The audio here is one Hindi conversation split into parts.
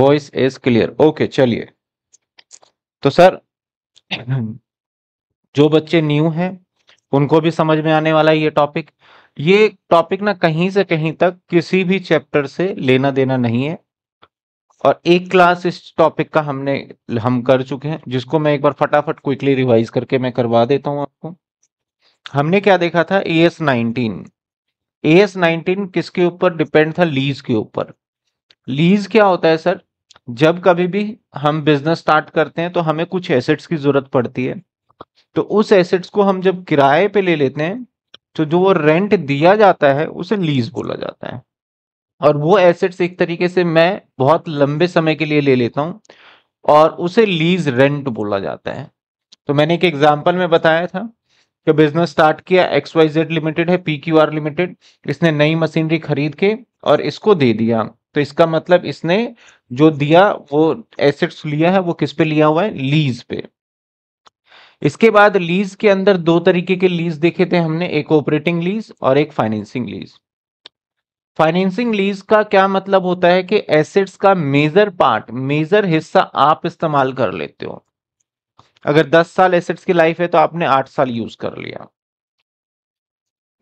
वॉइस इज क्लियर ओके चलिए तो सर जो बच्चे न्यू हैं उनको भी समझ में आने वाला है ये टॉपिक ये टॉपिक ना कहीं से कहीं तक किसी भी चैप्टर से लेना देना नहीं है और एक क्लास इस टॉपिक का हमने हम कर चुके हैं जिसको मैं एक बार फटाफट क्विकली रिवाइज करके मैं करवा देता हूं आपको हमने क्या देखा था A S nineteen A S nineteen किसके ऊपर डिपेंड था लीज के ऊपर लीज क्या होता है सर जब कभी भी हम बिजनेस स्टार्ट करते हैं तो हमें कुछ एसेट्स की जरूरत पड़ती है तो उस एसेट्स को हम जब किराए पे ले लेते हैं तो जो वो रेंट दिया जाता है उसे लीज बोला जाता है और वो एसेट्स एक तरीके से मैं बहुत लंबे समय के लिए ले लेता हूँ और उसे लीज रेंट बोला जाता है तो मैंने एक एग्जाम्पल में बताया था कि बिजनेस स्टार्ट किया एक्स वाई जेड लिमिटेड है पी क्यू आर लिमिटेड इसने नई मशीनरी खरीद के और इसको दे दिया तो इसका मतलब इसने जो दिया वो एसेट्स लिया है वो किस पे लिया हुआ है लीज पे इसके बाद लीज के अंदर दो तरीके के लीज देखे थे हमने एक ऑपरेटिंग लीज और एक फाइनेंसिंग लीज फाइनेंसिंग लीज का क्या मतलब होता है कि एसेट्स का मेजर पार्ट मेजर हिस्सा आप इस्तेमाल कर लेते हो अगर 10 साल एसेट्स की लाइफ है तो आपने 8 साल यूज कर लिया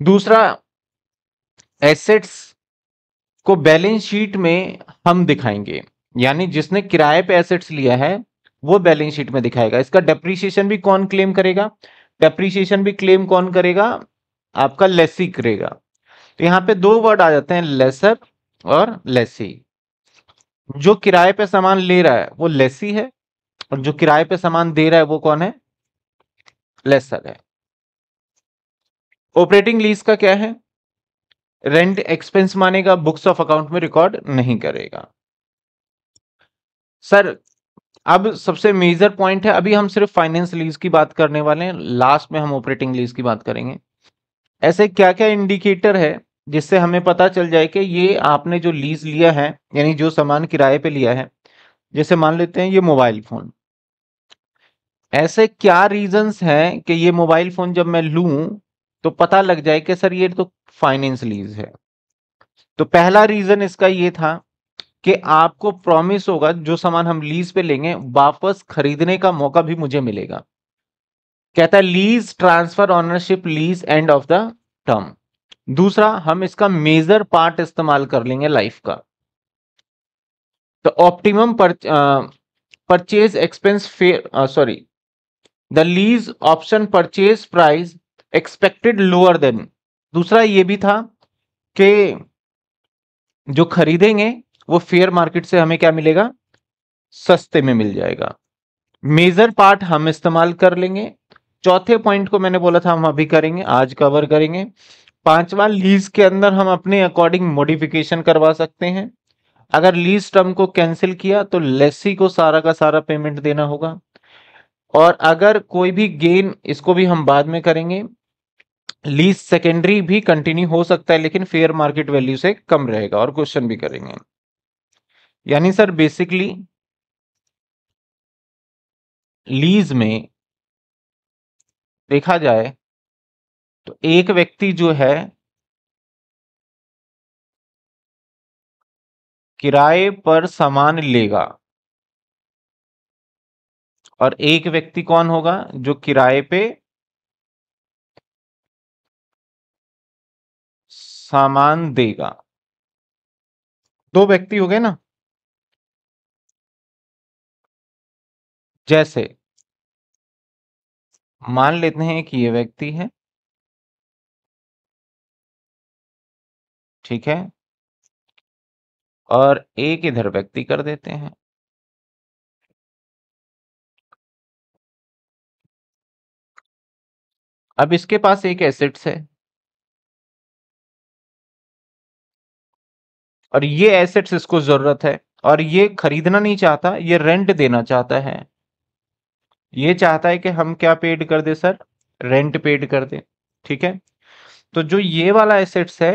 दूसरा एसेट्स को बैलेंस शीट में हम दिखाएंगे यानी जिसने किराए पे एसेट्स लिया है वो बैलेंस शीट में दिखाएगा इसका डेप्रीशिएशन भी कौन क्लेम करेगा डेप्रीशिएशन भी क्लेम कौन करेगा आपका लेसी करेगा तो यहाँ पे दो वर्ड आ जाते हैं लेसर और लेसी जो किराए पे सामान ले रहा है वो लेसी है और जो किराए पे सामान दे रहा है वो कौन है लेसर है ऑपरेटिंग लीज का क्या है रेंट एक्सपेंस मानेगा बुक्स ऑफ अकाउंट में रिकॉर्ड नहीं करेगा सर अब सबसे मेजर पॉइंट है अभी हम सिर्फ फाइनेंस लीज की बात करने वाले हैं लास्ट में हम ऑपरेटिंग लीज की बात करेंगे ऐसे क्या क्या इंडिकेटर है जिससे हमें पता चल जाए कि ये आपने जो लीज लिया है यानी जो सामान किराए पे लिया है जैसे मान लेते हैं ये मोबाइल फोन ऐसे क्या रीजंस हैं कि ये मोबाइल फोन जब मैं लूं तो पता लग जाए कि सर ये तो फाइनेंस लीज है तो पहला रीजन इसका ये था कि आपको प्रॉमिस होगा जो सामान हम लीज पे लेंगे वापस खरीदने का मौका भी मुझे मिलेगा कहता है lease transfer ownership lease end of the term दूसरा हम इसका मेजर पार्ट इस्तेमाल कर लेंगे लाइफ का तो optimum purchase expense fair sorry the lease option purchase price expected lower than दूसरा ये भी था कि जो खरीदेंगे वो फेयर मार्केट से हमें क्या मिलेगा सस्ते में मिल जाएगा मेजर पार्ट हम इस्तेमाल कर लेंगे चौथे पॉइंट को मैंने बोला था हम अभी करेंगे आज कवर करेंगे पांचवा लीज के अंदर हम अपने अकॉर्डिंग मॉडिफिकेशन करवा सकते हैं अगर लीज टर्म को कैंसिल किया तो लेसी को सारा का सारा पेमेंट देना होगा और अगर कोई भी गेन इसको भी हम बाद में करेंगे लीज सेकेंडरी भी कंटिन्यू हो सकता है लेकिन फेयर मार्केट वैल्यू से कम रहेगा और क्वेश्चन भी करेंगे यानी सर बेसिकली लीज में देखा जाए तो एक व्यक्ति जो है किराए पर सामान लेगा और एक व्यक्ति कौन होगा जो किराए पे सामान देगा दो व्यक्ति हो गए ना जैसे मान लेते हैं कि ये व्यक्ति है ठीक है और एक इधर व्यक्ति कर देते हैं अब इसके पास एक एसेट्स है और ये एसेट्स इसको जरूरत है और ये खरीदना नहीं चाहता ये रेंट देना चाहता है ये चाहता है कि हम क्या पेड कर दे सर रेंट पेड कर दे ठीक है तो जो ये वाला एसेट्स है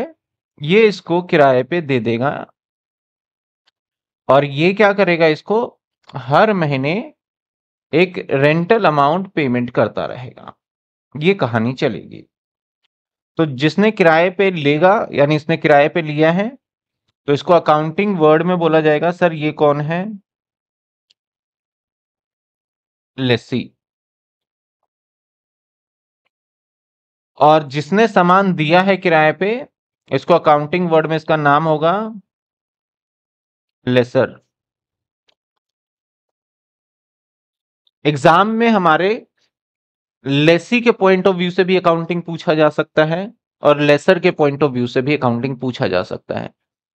ये इसको किराए पे दे देगा और ये क्या करेगा इसको हर महीने एक रेंटल अमाउंट पेमेंट करता रहेगा ये कहानी चलेगी तो जिसने किराए पे लेगा यानी इसने किराए पे लिया है तो इसको अकाउंटिंग वर्ड में बोला जाएगा सर ये कौन है लेसी और जिसने सामान दिया है किराए पे इसको अकाउंटिंग वर्ड में इसका नाम होगा लेसर एग्जाम में हमारे लेसी के पॉइंट ऑफ व्यू से भी अकाउंटिंग पूछा जा सकता है और लेसर के पॉइंट ऑफ व्यू से भी अकाउंटिंग पूछा जा सकता है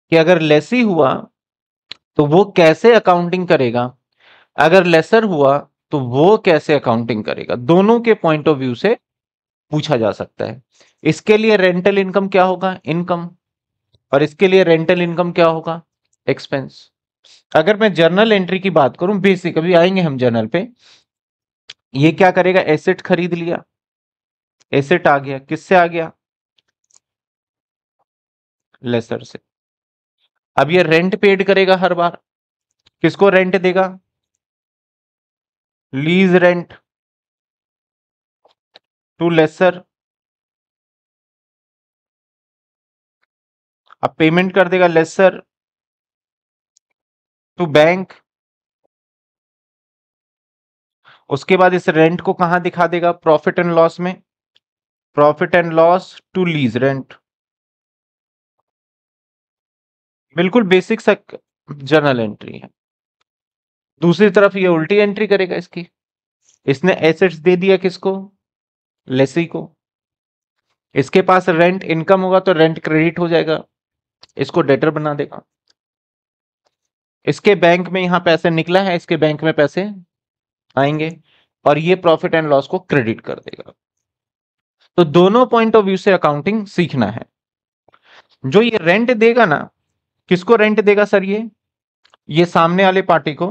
कि अगर लेसी हुआ तो वो कैसे अकाउंटिंग करेगा अगर लेसर हुआ तो वो कैसे अकाउंटिंग करेगा दोनों के पॉइंट ऑफ व्यू से पूछा जा सकता है इसके लिए रेंटल इनकम क्या होगा इनकम और इसके लिए रेंटल इनकम क्या होगा एक्सपेंस अगर मैं जर्नल एंट्री की बात करूं बेसिक अभी आएंगे हम जर्नल पे ये क्या करेगा एसेट खरीद लिया एसेट आ गया किससे आ गया लेसर से अब ये रेंट पेड करेगा हर बार किसको रेंट देगा लीज रेंट टू लेसर अब पेमेंट कर देगा लेसर टू बैंक उसके बाद इस रेंट को कहां दिखा देगा प्रॉफिट एंड लॉस में profit and loss to lease rent बिल्कुल बेसिक सा जर्नल एंट्री है दूसरी तरफ ये उल्टी एंट्री करेगा इसकी इसने एसेट्स दे दिया किसको लेसी को इसके पास रेंट इनकम होगा तो रेंट क्रेडिट हो जाएगा इसको डेटर बना देगा इसके बैंक में यहां पैसे निकला है इसके बैंक में पैसे आएंगे और ये प्रॉफिट एंड लॉस को क्रेडिट कर देगा तो दोनों पॉइंट ऑफ व्यू से अकाउंटिंग सीखना है जो ये रेंट देगा ना किसको रेंट देगा सर ये ये सामने वाले पार्टी को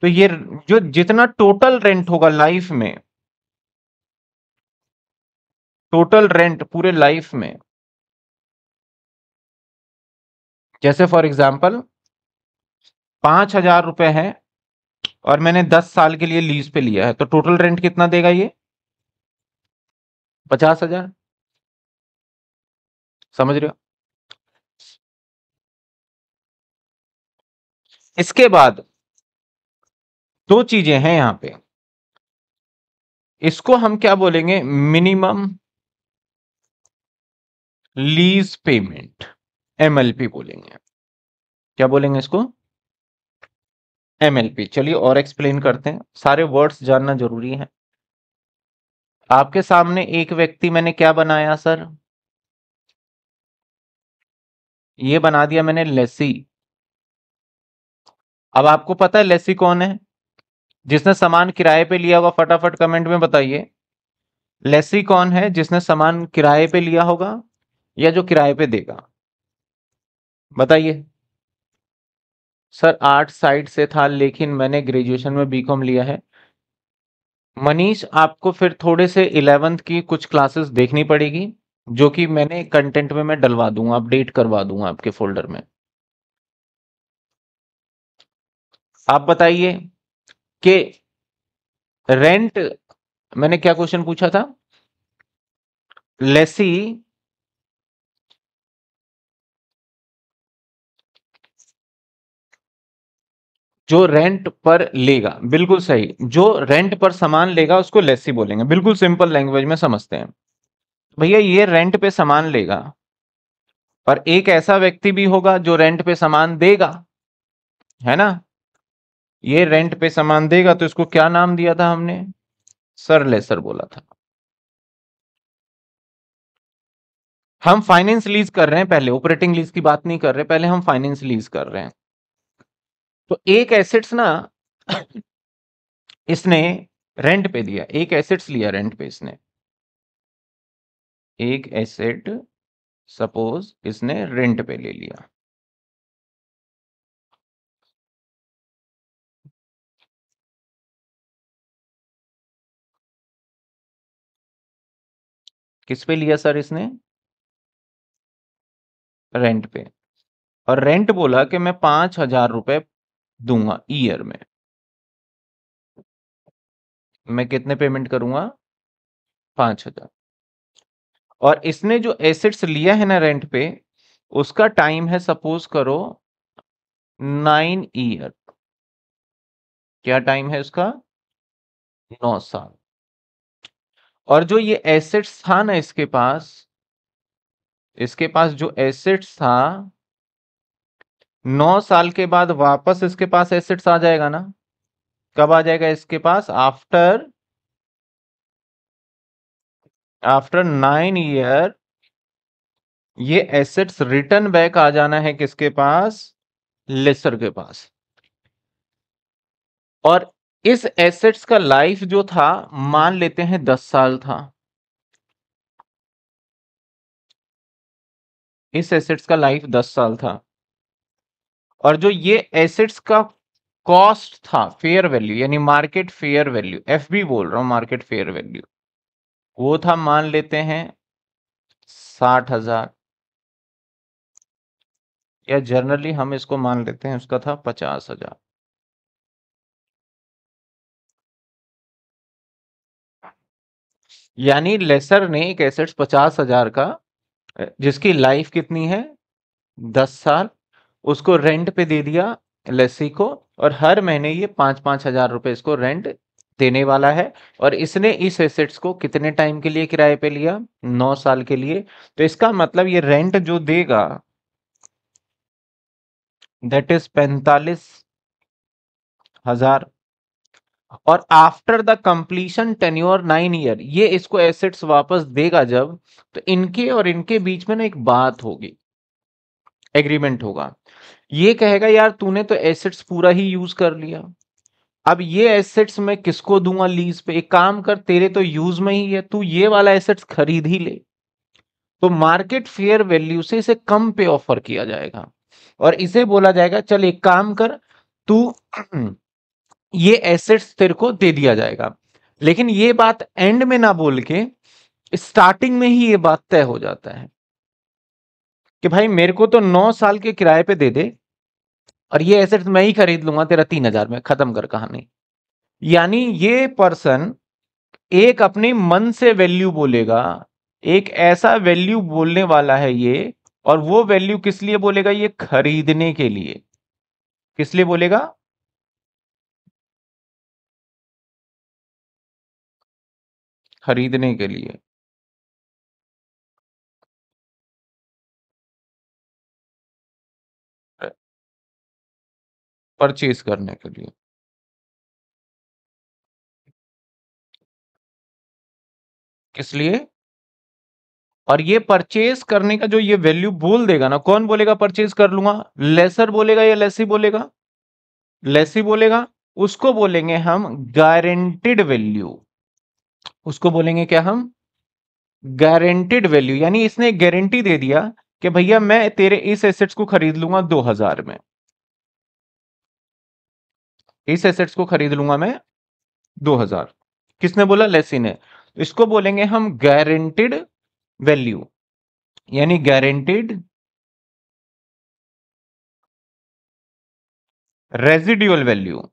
तो ये जो जितना टोटल रेंट होगा लाइफ में टोटल रेंट पूरे लाइफ में जैसे फॉर एग्जाम्पल पांच हजार रुपए है और मैंने दस साल के लिए लीज पे लिया है तो टोटल रेंट कितना देगा ये पचास हजार समझ रहे हो इसके बाद दो चीजें हैं यहां पे इसको हम क्या बोलेंगे मिनिमम लीज पेमेंट एमएलपी बोलेंगे क्या बोलेंगे इसको एमएलपी चलिए और एक्सप्लेन करते हैं सारे वर्ड्स जानना जरूरी है आपके सामने एक व्यक्ति मैंने क्या बनाया सर ये बना दिया मैंने लेसी अब आपको पता है लेसी कौन है जिसने सामान किराए पे लिया होगा फटाफट कमेंट में बताइए लेसी कौन है जिसने सामान किराए पे लिया होगा या जो किराए पे देगा बताइए सर आठ साइड से था लेकिन मैंने ग्रेजुएशन में बीकॉम लिया है मनीष आपको फिर थोड़े से इलेवेंथ की कुछ क्लासेस देखनी पड़ेगी जो कि मैंने कंटेंट में मैं डलवा दूंगा अपडेट करवा दूंगा आपके फोल्डर में आप बताइए कि रेंट मैंने क्या क्वेश्चन पूछा था लेसी जो रेंट पर लेगा बिल्कुल सही जो रेंट पर सामान लेगा उसको लेसी बोलेंगे बिल्कुल सिंपल लैंग्वेज में समझते हैं भैया ये रेंट पे सामान लेगा पर एक ऐसा व्यक्ति भी होगा जो रेंट पे सामान देगा है ना ये रेंट पे सामान देगा तो इसको क्या नाम दिया था हमने सर लेसर बोला था हम फाइनेंस लीज कर रहे हैं पहले ऑपरेटिंग लीज की बात नहीं कर रहे पहले हम फाइनेंस लीज कर रहे हैं तो एक एसेट्स ना इसने रेंट पे दिया एक एसेट्स लिया रेंट पे इसने एक एसेट सपोज इसने रेंट पे ले लिया किस पे लिया सर इसने रेंट पे और रेंट बोला कि मैं पांच हजार रुपए दूंगा ईयर में मैं कितने पेमेंट करूंगा पांच हजार और इसने जो एसेट्स लिया है ना रेंट पे उसका टाइम है सपोज करो नाइन ईयर क्या टाइम है उसका नौ साल और जो ये एसेट्स था ना इसके पास इसके पास जो एसेट्स था नौ साल के बाद वापस इसके पास एसेट्स आ जाएगा ना कब आ जाएगा इसके पास आफ्टर आफ्टर नाइन ईयर ये एसेट्स रिटर्न बैक आ जाना है किसके पास लेसर के पास और इस एसेट्स का लाइफ जो था मान लेते हैं दस साल था इस एसेट्स का लाइफ दस साल था और जो ये एसेट्स का कॉस्ट था फेयर वैल्यू यानी market fair value F B बोल रहा हूं मार्केट फेयर वैल्यू वो था मान लेते हैं साठ हजार या जनरली हम इसको मान लेते हैं उसका था पचास हजार यानी लेसर ने एक एसेट्स पचास हजार का जिसकी लाइफ कितनी है दस साल उसको रेंट पे दे दिया लेसी को और हर महीने ये पांच पांच हजार रुपये इसको रेंट देने वाला है और इसने इस एसेट्स को कितने टाइम के लिए किराए पे लिया नौ साल के लिए तो इसका मतलब ये रेंट जो देगा दैट इज पैंतालीस हजार और after the completion tenure nine year ये इसको एसेट्स वापस देगा जब तो इनके और इनके बीच में ना एक बात होगी एग्रीमेंट होगा ये कहेगा यार तूने तो एसेट्स पूरा ही यूज कर लिया अब ये एसेट्स मैं किसको दूंगा लीज पे एक काम कर तेरे तो यूज में ही है तू ये वाला एसेट्स खरीद ही ले तो मार्केट फेयर वैल्यू से इसे कम पे ऑफर किया जाएगा और इसे बोला जाएगा चल एक काम कर तू ये एसेट्स तेरे को दे दिया जाएगा लेकिन ये बात एंड में ना बोल के स्टार्टिंग में ही ये बात तय हो जाता है कि भाई मेरे को तो नौ साल के किराए पे दे दे और ये एसेट्स मैं ही खरीद लूंगा तेरा तीन हजार में खत्म कर कहानी यानी ये पर्सन एक अपने मन से वैल्यू बोलेगा एक ऐसा वैल्यू बोलने वाला है ये और वो वैल्यू किस लिए बोलेगा ये खरीदने के लिए किस लिए बोलेगा खरीदने के लिए परचेज़ करने के लिए। किस लिए? और ये परचेज़ करने का जो ये वैल्यू बोल देगा ना, कौन बोलेगा परचेज़ कर लूंगा लेसर बोलेगा या लेसी बोलेगा? लेसी बोलेगा, उसको बोलेंगे हम गारंटेड वैल्यू। उसको बोलेंगे क्या हम गारंटेड वैल्यू यानी इसने एक गारंटी दे दिया कि भैया मैं तेरे इस एसेट्स को खरीद लूंगा दो हजार में इस एसेट्स को खरीद लूंगा मैं दो हजार किसने बोला लेसी ने तो इसको बोलेंगे हम गारंटेड वैल्यू यानी गारंटेड रेजिड्यूअल वैल्यू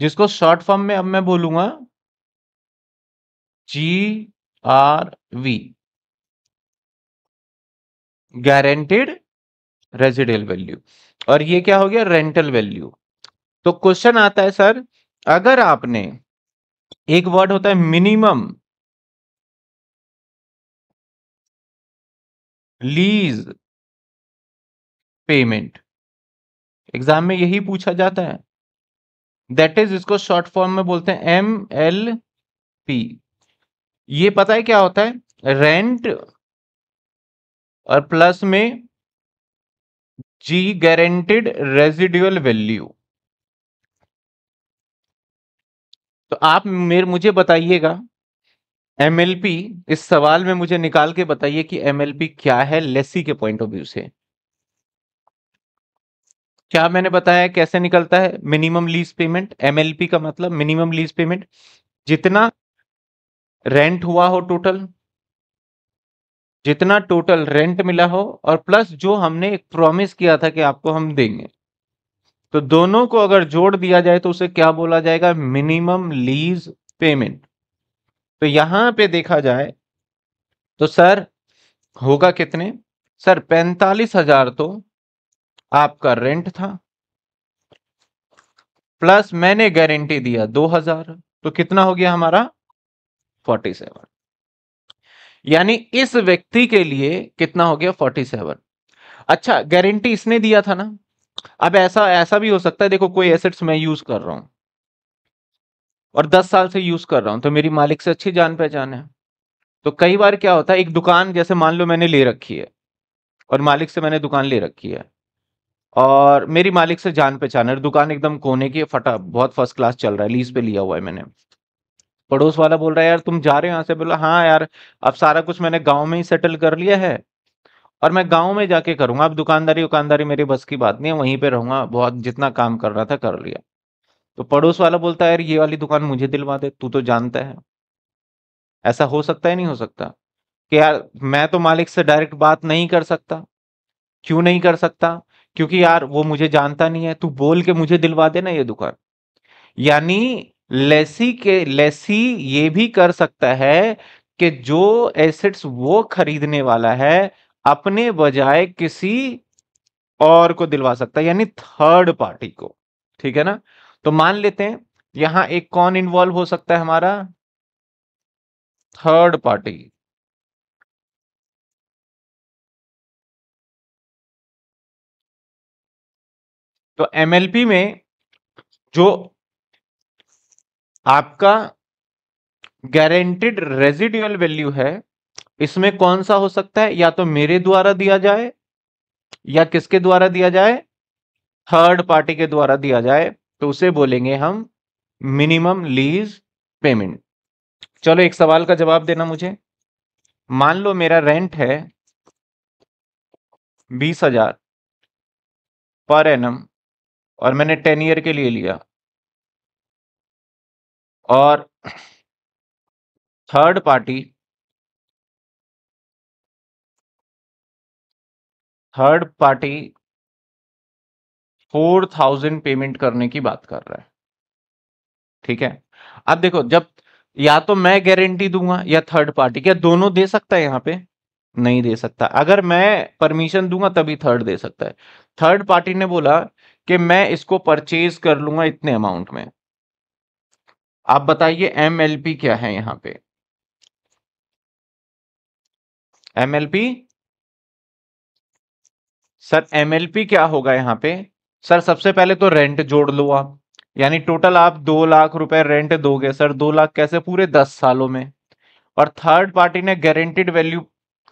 जिसको शॉर्ट फॉर्म में अब मैं बोलूंगा G R V guaranteed residual value और ये क्या हो गया रेंटल वैल्यू तो क्वेश्चन आता है सर अगर आपने एक वर्ड होता है मिनिमम लीज पेमेंट एग्जाम में यही पूछा जाता है दैट इज इसको शॉर्ट फॉर्म में बोलते हैं एम एल पी ये पता है क्या होता है रेंट और प्लस में जी गारंटेड रेजिडुअल वैल्यू तो आप मेरे मुझे बताइएगा एमएलपी इस सवाल में मुझे निकाल के बताइए कि एमएलपी क्या है लेसी के पॉइंट ऑफ व्यू से क्या मैंने बताया कैसे निकलता है मिनिमम लीज पेमेंट एमएलपी का मतलब मिनिमम लीज पेमेंट जितना रेंट हुआ हो टोटल जितना टोटल रेंट मिला हो और प्लस जो हमने एक प्रॉमिस किया था कि आपको हम देंगे तो दोनों को अगर जोड़ दिया जाए तो उसे क्या बोला जाएगा मिनिमम लीज पेमेंट तो यहां पे देखा जाए तो सर होगा कितने सर पैंतालीस हजार तो आपका रेंट था प्लस मैंने गारंटी दिया दो हजार तो कितना हो गया हमारा 47 सेवन यानी इस व्यक्ति के लिए कितना हो गया 47 अच्छा गारंटी इसने दिया था ना अब ऐसा ऐसा भी हो सकता है देखो कोई एसेट्स मैं यूज कर रहा हूं और दस साल से यूज कर रहा हूं तो मेरी मालिक से अच्छी जान पहचान है तो कई बार क्या होता है एक दुकान जैसे मान लो मैंने ले रखी है और मालिक से मैंने दुकान ले रखी है और मेरी मालिक से जान पहचान है दुकान एकदम कोने की फटा बहुत फर्स्ट क्लास चल रहा है लीज पे लिया हुआ है मैंने पड़ोस वाला बोल रहा है यार तुम जा रहे हो यहाँ से बोला हाँ यार अब सारा कुछ मैंने गाँव में ही सेटल कर लिया है और मैं गाँव में जाके करूंगा अब दुकानदारी वकानदारी मेरी बस की बात नहीं है वहीं पे रहूंगा बहुत जितना काम कर रहा था कर लिया तो पड़ोस वाला बोलता है यार ये वाली दुकान मुझे दिलवा दे तू तो जानता है ऐसा हो सकता है नहीं हो सकता कि यार मैं तो मालिक से डायरेक्ट बात नहीं कर सकता क्यों नहीं कर सकता क्योंकि यार वो मुझे जानता नहीं है तू बोल के मुझे दिलवा देना ये दुकान यानी लेसी के लेसी ये भी कर सकता है कि जो एसेट्स वो खरीदने वाला है अपने बजाय किसी और को दिलवा सकता है यानी थर्ड पार्टी को ठीक है ना तो मान लेते हैं यहां एक कौन इन्वॉल्व हो सकता है हमारा थर्ड पार्टी तो एमएलपी में जो आपका गारंटेड रेजिडुअल वैल्यू है इसमें कौन सा हो सकता है या तो मेरे द्वारा दिया जाए या किसके द्वारा दिया जाए थर्ड पार्टी के द्वारा दिया जाए तो उसे बोलेंगे हम मिनिमम लीज पेमेंट चलो एक सवाल का जवाब देना मुझे मान लो मेरा रेंट है बीस हजार पर एनम और मैंने टेन ईयर के लिए लिया और third party third party four thousand payment करने की बात कर रहा है ठीक है अब देखो जब या तो मैं गारंटी दूंगा या थर्ड पार्टी क्या दोनों दे सकता है यहां पे नहीं दे सकता अगर मैं परमिशन दूंगा तभी थर्ड दे सकता है थर्ड पार्टी ने बोला कि मैं इसको परचेज कर लूंगा इतने अमाउंट में आप बताइए एमएलपी क्या है यहां पे M L P sir MLP क्या होगा यहां पे सर सबसे पहले तो रेंट जोड़ लो आप यानी टोटल आप दो लाख रुपए रेंट दोगे सर दो लाख कैसे पूरे दस सालों में और थर्ड पार्टी ने गारंटेड वैल्यू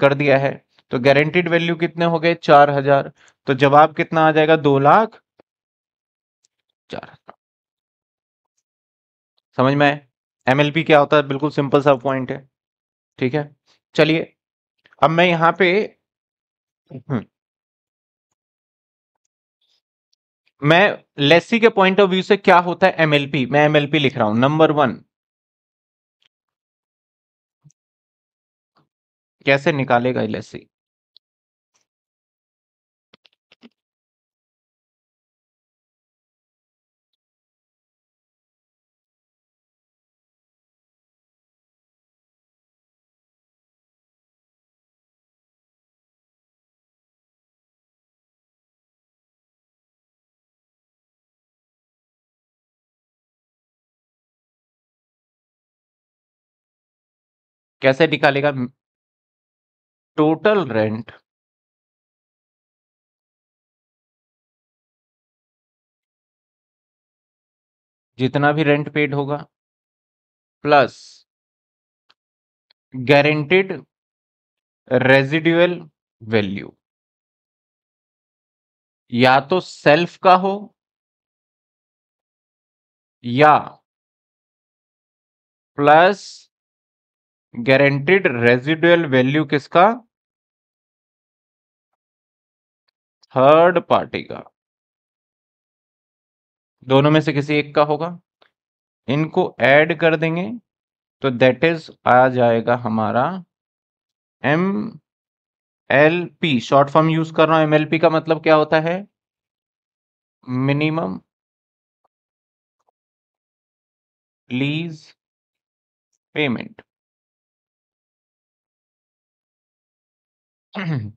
कर दिया है तो गारंटेड वैल्यू कितने हो गए चार हजार तो जवाब कितना आ जाएगा दो लाख चार समझ में आए एमएलपी क्या होता है बिल्कुल सिंपल सा पॉइंट है ठीक है चलिए अब मैं यहां पे हम्म। मैं लेसी के पॉइंट ऑफ व्यू से क्या होता है एमएलपी मैं एमएलपी लिख रहा हूं नंबर वन कैसे निकालेगा लेसी कैसे निकालेगा टोटल रेंट जितना भी रेंट पेड होगा प्लस गारंटेड रेजिड्यूअल वैल्यू या तो सेल्फ का हो या प्लस गारंटीड रेजिडुअल वैल्यू किसका थर्ड पार्टी का दोनों में से किसी एक का होगा इनको ऐड कर देंगे तो दैट इज आ जाएगा हमारा M L P short form use कर रहा हूं एम एल पी का मतलब क्या होता है मिनिमम लीज पेमेंट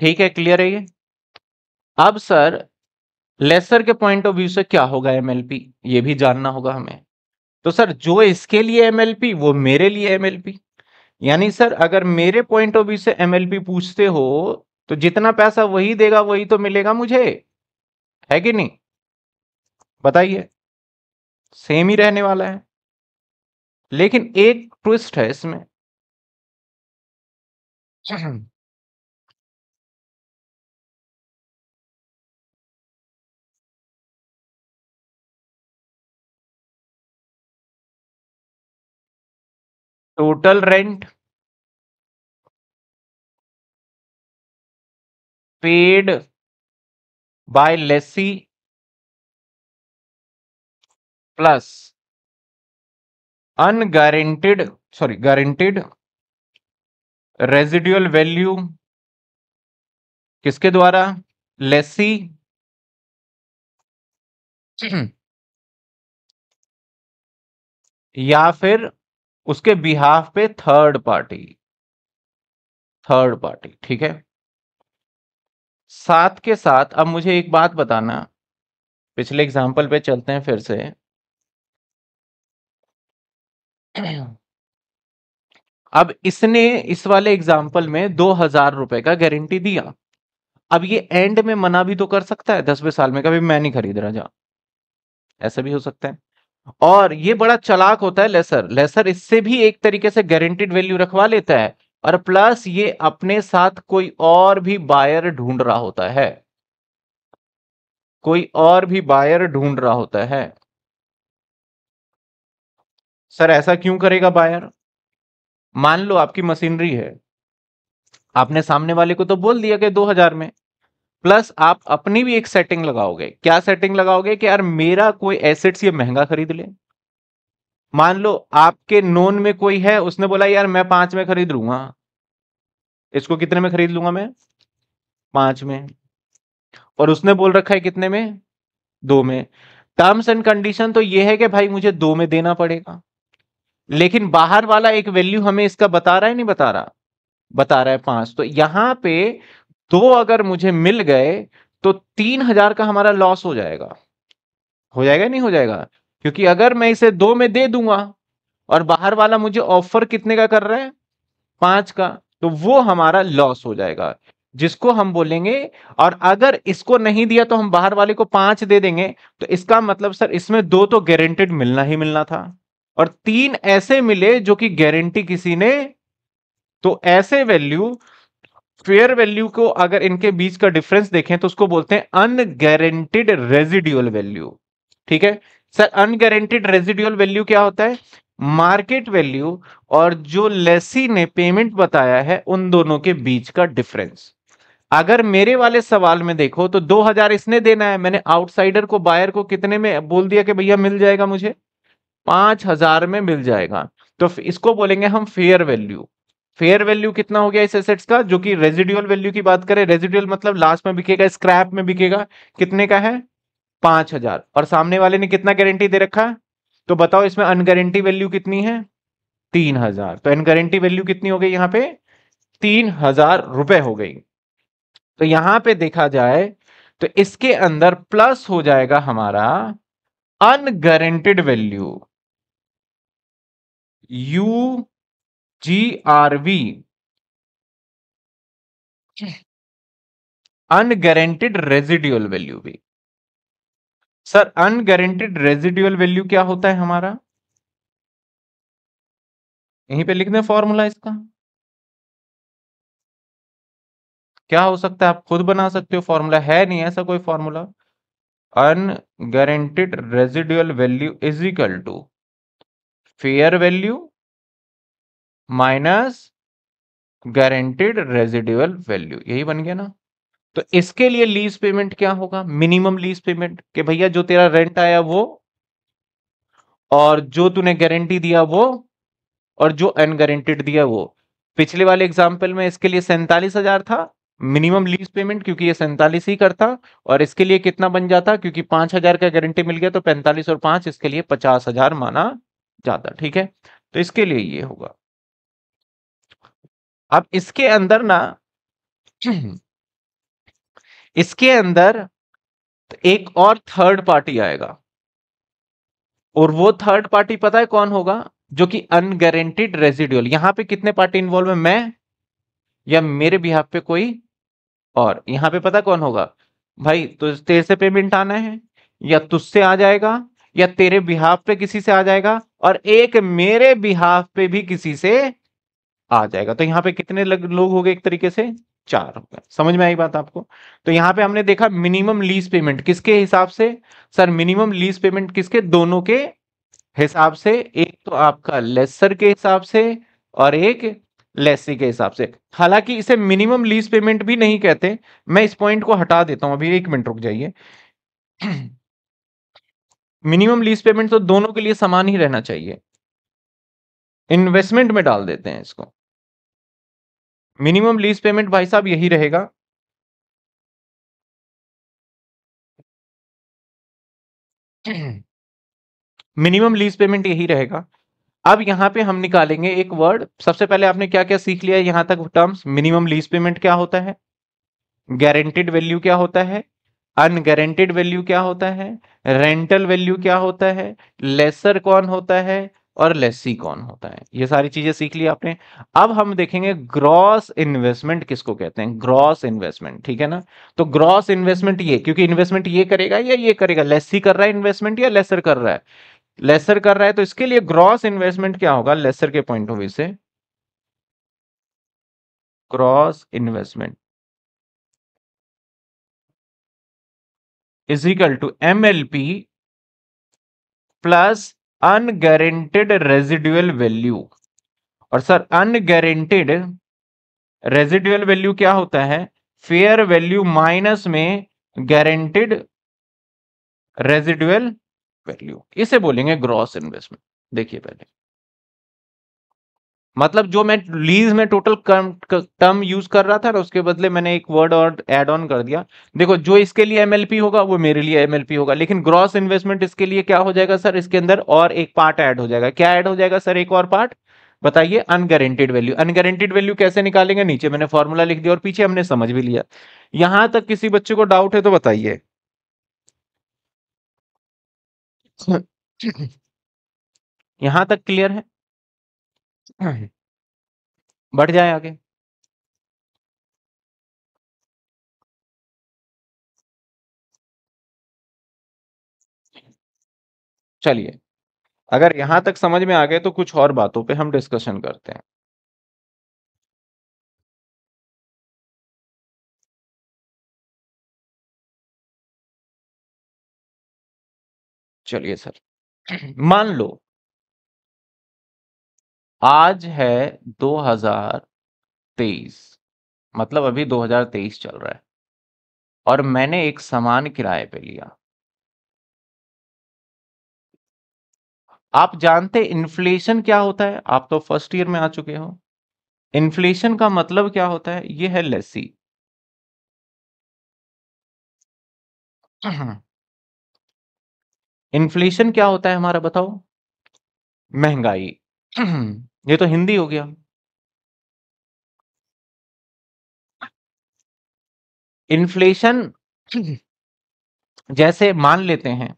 ठीक है, क्लियर है ये? अब सर, लेसर के पॉइंट ऑफ व्यू से क्या होगा एमएलपी? ये भी जानना होगा हमें। तो सर जो इसके लिए एमएलपी वो मेरे लिए एमएलपी। यानी सर अगर मेरे पॉइंट ऑफ व्यू से एमएलपी पूछते हो, तो जितना पैसा वही देगा वही तो मिलेगा मुझे। है कि नहीं बताइए सेम ही रहने वाला है लेकिन एक ट्विस्ट है इसमें total rent paid by Lessee plus unguaranteed sorry guaranteed residual value किसके द्वारा लेसी या फिर उसके बिहाफ पे थर्ड पार्टी थर्ड पार्टी ठीक है साथ के साथ अब मुझे एक बात बताना पिछले एग्जाम्पल पे चलते हैं फिर से अब इसने इस वाले एग्जाम्पल में दो हजार रुपए का गारंटी दिया अब ये एंड में मना भी तो कर सकता है दसवें साल में कभी मैं नहीं खरीद रहा जा ऐसा भी हो सकता है और ये बड़ा चलाक होता है लेसर लेसर इससे भी एक तरीके से गारंटेड वैल्यू रखवा लेता है और प्लस ये अपने साथ कोई और भी बायर ढूंढ रहा होता है कोई और भी बायर ढूंढ रहा होता है सर ऐसा क्यों करेगा बायर मान लो आपकी मशीनरी है आपने सामने वाले को तो बोल दिया कि 2000 में प्लस आप अपनी भी एक सेटिंग लगाओगे क्या सेटिंग लगाओगे कि यार मेरा कोई एसेट्स ये महंगा खरीद ले मान लो आपके नोन में कोई है उसने बोला यार मैं पांच में खरीद लूंगा इसको कितने में खरीद लूंगा मैं पांच में और उसने बोल रखा है कितने में दो में टर्म्स एंड कंडीशन तो ये है कि भाई मुझे दो में देना पड़ेगा लेकिन बाहर वाला एक वैल्यू हमें इसका बता रहा है नहीं बता रहा बता रहा है पांच तो यहां पे दो अगर मुझे मिल गए तो तीन हजार का हमारा लॉस हो जाएगा हो जाएगा नहीं हो जाएगा क्योंकि अगर मैं इसे दो में दे दूंगा और बाहर वाला मुझे ऑफर कितने का कर रहा है पांच का तो वो हमारा लॉस हो जाएगा जिसको हम बोलेंगे और अगर इसको नहीं दिया तो हम बाहर वाले को पांच दे देंगे तो इसका मतलब सर इसमें दो तो गारंटेड मिलना ही मिलना था और तीन ऐसे मिले जो कि गारंटी किसी ने तो ऐसे वैल्यू फेयर वैल्यू को अगर इनके बीच का डिफरेंस देखें तो उसको बोलते हैं अनगारंटेड रेजिड्यूअल वैल्यू ठीक है सर अनगारंटेड रेजिडुअल वैल्यू क्या होता है मार्केट वैल्यू और जो लेसी ने पेमेंट बताया है उन दोनों के बीच का डिफरेंस अगर मेरे वाले सवाल में देखो तो 2000 इसने देना है मैंने आउटसाइडर को बायर को कितने में बोल दिया कि भैया मिल जाएगा मुझे पांच हजार में मिल जाएगा तो इसको बोलेंगे हम फेयर वैल्यू फेयर वैल्यू कितना हो गया इस एसेट्स का जो कि रेजिडुअल वैल्यू की बात करें रेजिडुअल मतलब लास्ट में बिकेगा स्क्रैप में बिकेगा कितने का है पांच हजार और सामने वाले ने कितना गारंटी दे रखा है तो बताओ इसमें अनगारंटी वैल्यू कितनी है तीन हजार तो अनगारंटी वैल्यू कितनी हो गई यहाँ पे तीन हजार रुपए हो गई तो यहां पे देखा जाए तो इसके अंदर प्लस हो जाएगा हमारा unguaranteed value U G R V unguaranteed residual value भी सर अनगारंटेड रेजिड्यूअल वैल्यू क्या होता है हमारा यहीं पे लिख दें फॉर्मूला इसका क्या हो सकता है आप खुद बना सकते हो फॉर्मूला है नहीं ऐसा कोई formula unguaranteed residual value is equal to fair value minus guaranteed residual value यही बन गया ना तो इसके लिए लीज पेमेंट क्या होगा मिनिमम लीज पेमेंट के भैया जो तेरा रेंट आया वो और जो तूने गारंटी दिया वो और जो अनगारंटेड दिया वो पिछले वाले एग्जाम्पल में इसके लिए सैंतालीस हजार था मिनिमम लीज पेमेंट क्योंकि ये सैंतालीस ही करता और इसके लिए कितना बन जाता क्योंकि पांच हजार का गारंटी मिल गया तो पैंतालीस और पांच इसके लिए पचास हजार माना जाता ठीक है तो इसके लिए ये होगा अब इसके अंदर ना इसके अंदर एक और थर्ड पार्टी आएगा और वो थर्ड पार्टी पता है कौन होगा जो कि अनगरेंटेड रेजिड्यूल यहां पे कितने पार्टी इन्वॉल्व है मैं या मेरे बिहाफ पे कोई और यहां पे पता कौन होगा भाई तो तेरे से पेमेंट आना है या तुझसे आ जाएगा या तेरे बिहाफ पे किसी से आ जाएगा और एक मेरे बिहाफ पे भी किसी से आ जाएगा तो यहाँ पे कितने लोग हो गए एक तरीके से चार समझ में आई बात आपको तो यहाँ पे हमने देखा मिनिमम लीज पेमेंट किसके हिसाब से सर मिनिमम लीज पेमेंट किसके दोनों के हिसाब से एक तो आपका लेसर के हिसाब से और एक लेसी के हिसाब से हालांकि इसे मिनिमम लीज पेमेंट भी नहीं कहते मैं इस पॉइंट को हटा देता हूं अभी एक मिनट रुक जाइए मिनिमम लीज पेमेंट तो दोनों के लिए समान ही रहना चाहिए इन्वेस्टमेंट में डाल देते हैं इसको मिनिमम लीज पेमेंट भाई साहब यही रहेगा मिनिमम लीज पेमेंट यही रहेगा अब यहाँ पे हम निकालेंगे एक वर्ड सबसे पहले आपने क्या क्या सीख लिया यहाँ तक टर्म्स मिनिमम लीज पेमेंट क्या होता है गारंटेड वैल्यू क्या होता है अनगारंटेड वैल्यू क्या होता है रेंटल वैल्यू क्या होता है लेसर कौन होता है और लेसी कौन होता है ये सारी चीजें सीख ली आपने अब हम देखेंगे ग्रॉस इन्वेस्टमेंट किसको कहते हैं ग्रॉस इन्वेस्टमेंट ठीक है ना तो ग्रॉस इन्वेस्टमेंट ये क्योंकि इन्वेस्टमेंट ये करेगा या ये करेगा लेसी कर रहा है इन्वेस्टमेंट या लेसर कर रहा है लेसर कर रहा है तो इसके लिए ग्रॉस इन्वेस्टमेंट क्या होगा लेसर के पॉइंट ऑफ व्यू से gross investment is to M L P plus unguaranteed residual value और सर अनगरेंटेड रेजिडुअल वैल्यू क्या होता है फेयर वैल्यू माइनस में गारंटेड रेजिडुअल वैल्यू इसे बोलेंगे ग्रॉस इन्वेस्टमेंट देखिए पहले मतलब जो मैं लीज में टोटल टर्म यूज कर रहा था और उसके बदले मैंने एक वर्ड और एड ऑन कर दिया देखो जो इसके लिए एमएलपी होगा वो मेरे लिए एमएलपी होगा लेकिन ग्रॉस इन्वेस्टमेंट इसके लिए क्या हो जाएगा सर इसके अंदर और एक पार्ट ऐड हो जाएगा क्या ऐड हो जाएगा सर एक और पार्ट बताइए अनगारंटेड वैल्यू अनगारंटेड वैल्यू कैसे निकालेंगे नीचे मैंने फॉर्मूला लिख दिया और पीछे हमने समझ भी लिया यहां तक किसी बच्चे को डाउट है तो बताइए यहां तक क्लियर है बढ़ जाए आगे चलिए अगर यहां तक समझ में आ गए तो कुछ और बातों पे हम डिस्कशन करते हैं चलिए सर मान लो आज है 2023 मतलब अभी 2023 चल रहा है और मैंने एक सामान किराए पे लिया आप जानते इन्फ्लेशन क्या होता है आप तो फर्स्ट ईयर में आ चुके हो इन्फ्लेशन का मतलब क्या होता है ये है लेसी इन्फ्लेशन क्या होता है हमारा बताओ महंगाई ये तो हिंदी हो गया इन्फ्लेशन जैसे मान लेते हैं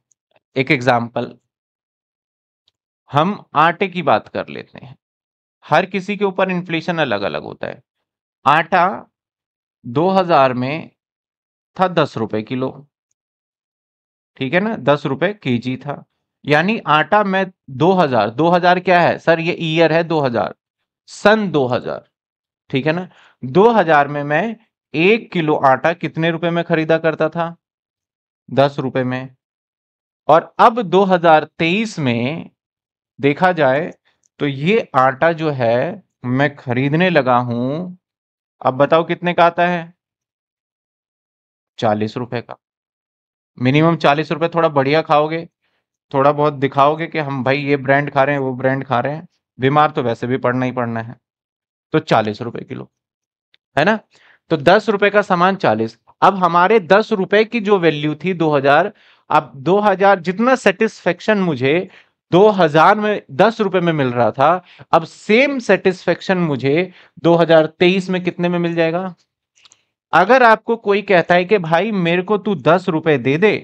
एक एग्जाम्पल हम आटे की बात कर लेते हैं हर किसी के ऊपर इन्फ्लेशन अलग अलग होता है आटा 2000 में था दस रुपए किलो ठीक है ना दस रुपए के जी था यानी आटा मैं 2000 2000 क्या है सर ये ईयर है 2000 सन 2000 ठीक है ना 2000 में मैं एक किलो आटा कितने रुपए में खरीदा करता था दस रुपए में और अब 2023 में देखा जाए तो ये आटा जो है मैं खरीदने लगा हूं अब बताओ कितने का आता है चालीस रुपए का मिनिमम चालीस रुपए थोड़ा बढ़िया खाओगे थोड़ा बहुत दिखाओगे कि हम भाई ये ब्रांड खा रहे हैं वो ब्रांड खा रहे हैं बीमार तो वैसे भी पड़ना ही पड़ना है तो चालीस रुपए किलो है ना तो दस रुपए का सामान चालीस अब हमारे दस रुपए की जो वैल्यू थी दो हजार अब दो हजार जितना सेटिस्फेक्शन मुझे दो हजार में दस रुपए में मिल रहा था अब सेम सेटिस्फेक्शन मुझे दो हजार तेईस में कितने में मिल जाएगा अगर आपको कोई कहता है कि भाई मेरे को तू दस रुपए दे दे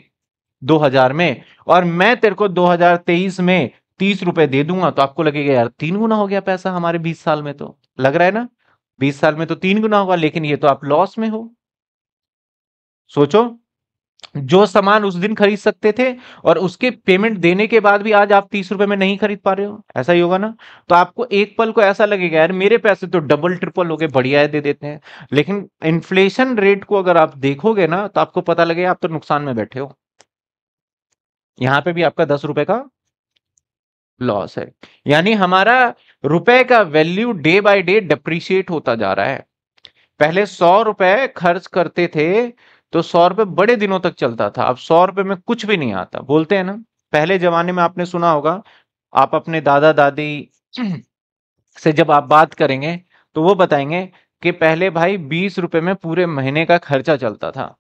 2000 में और मैं तेरे को 2023 में तीस रुपए दे दूंगा तो आपको लगेगा यार तीन गुना हो गया पैसा हमारे बीस साल में तो लग रहा है ना बीस साल में तो तीन गुना होगा लेकिन ये तो आप लॉस में हो सोचो जो सामान उस दिन खरीद सकते थे और उसके पेमेंट देने के बाद भी आज आप तीस रुपए में नहीं खरीद पा रहे हो ऐसा ही होगा ना तो आपको एक पल को ऐसा लगेगा यार मेरे पैसे तो डबल ट्रिपल हो गए बढ़िया दे देते हैं लेकिन इन्फ्लेशन रेट को अगर आप देखोगे ना तो आपको पता लगेगा आप तो नुकसान में बैठे हो यहाँ पे भी आपका दस रुपए का लॉस है यानी हमारा रुपए का value day by day depreciate होता जा रहा है पहले सौ रुपए खर्च करते थे तो सौ रुपए बड़े दिनों तक चलता था अब सौ रुपए में कुछ भी नहीं आता बोलते हैं ना पहले जमाने में आपने सुना होगा आप अपने दादा दादी से जब आप बात करेंगे तो वो बताएंगे कि पहले भाई बीस रुपए में पूरे महीने का खर्चा चलता था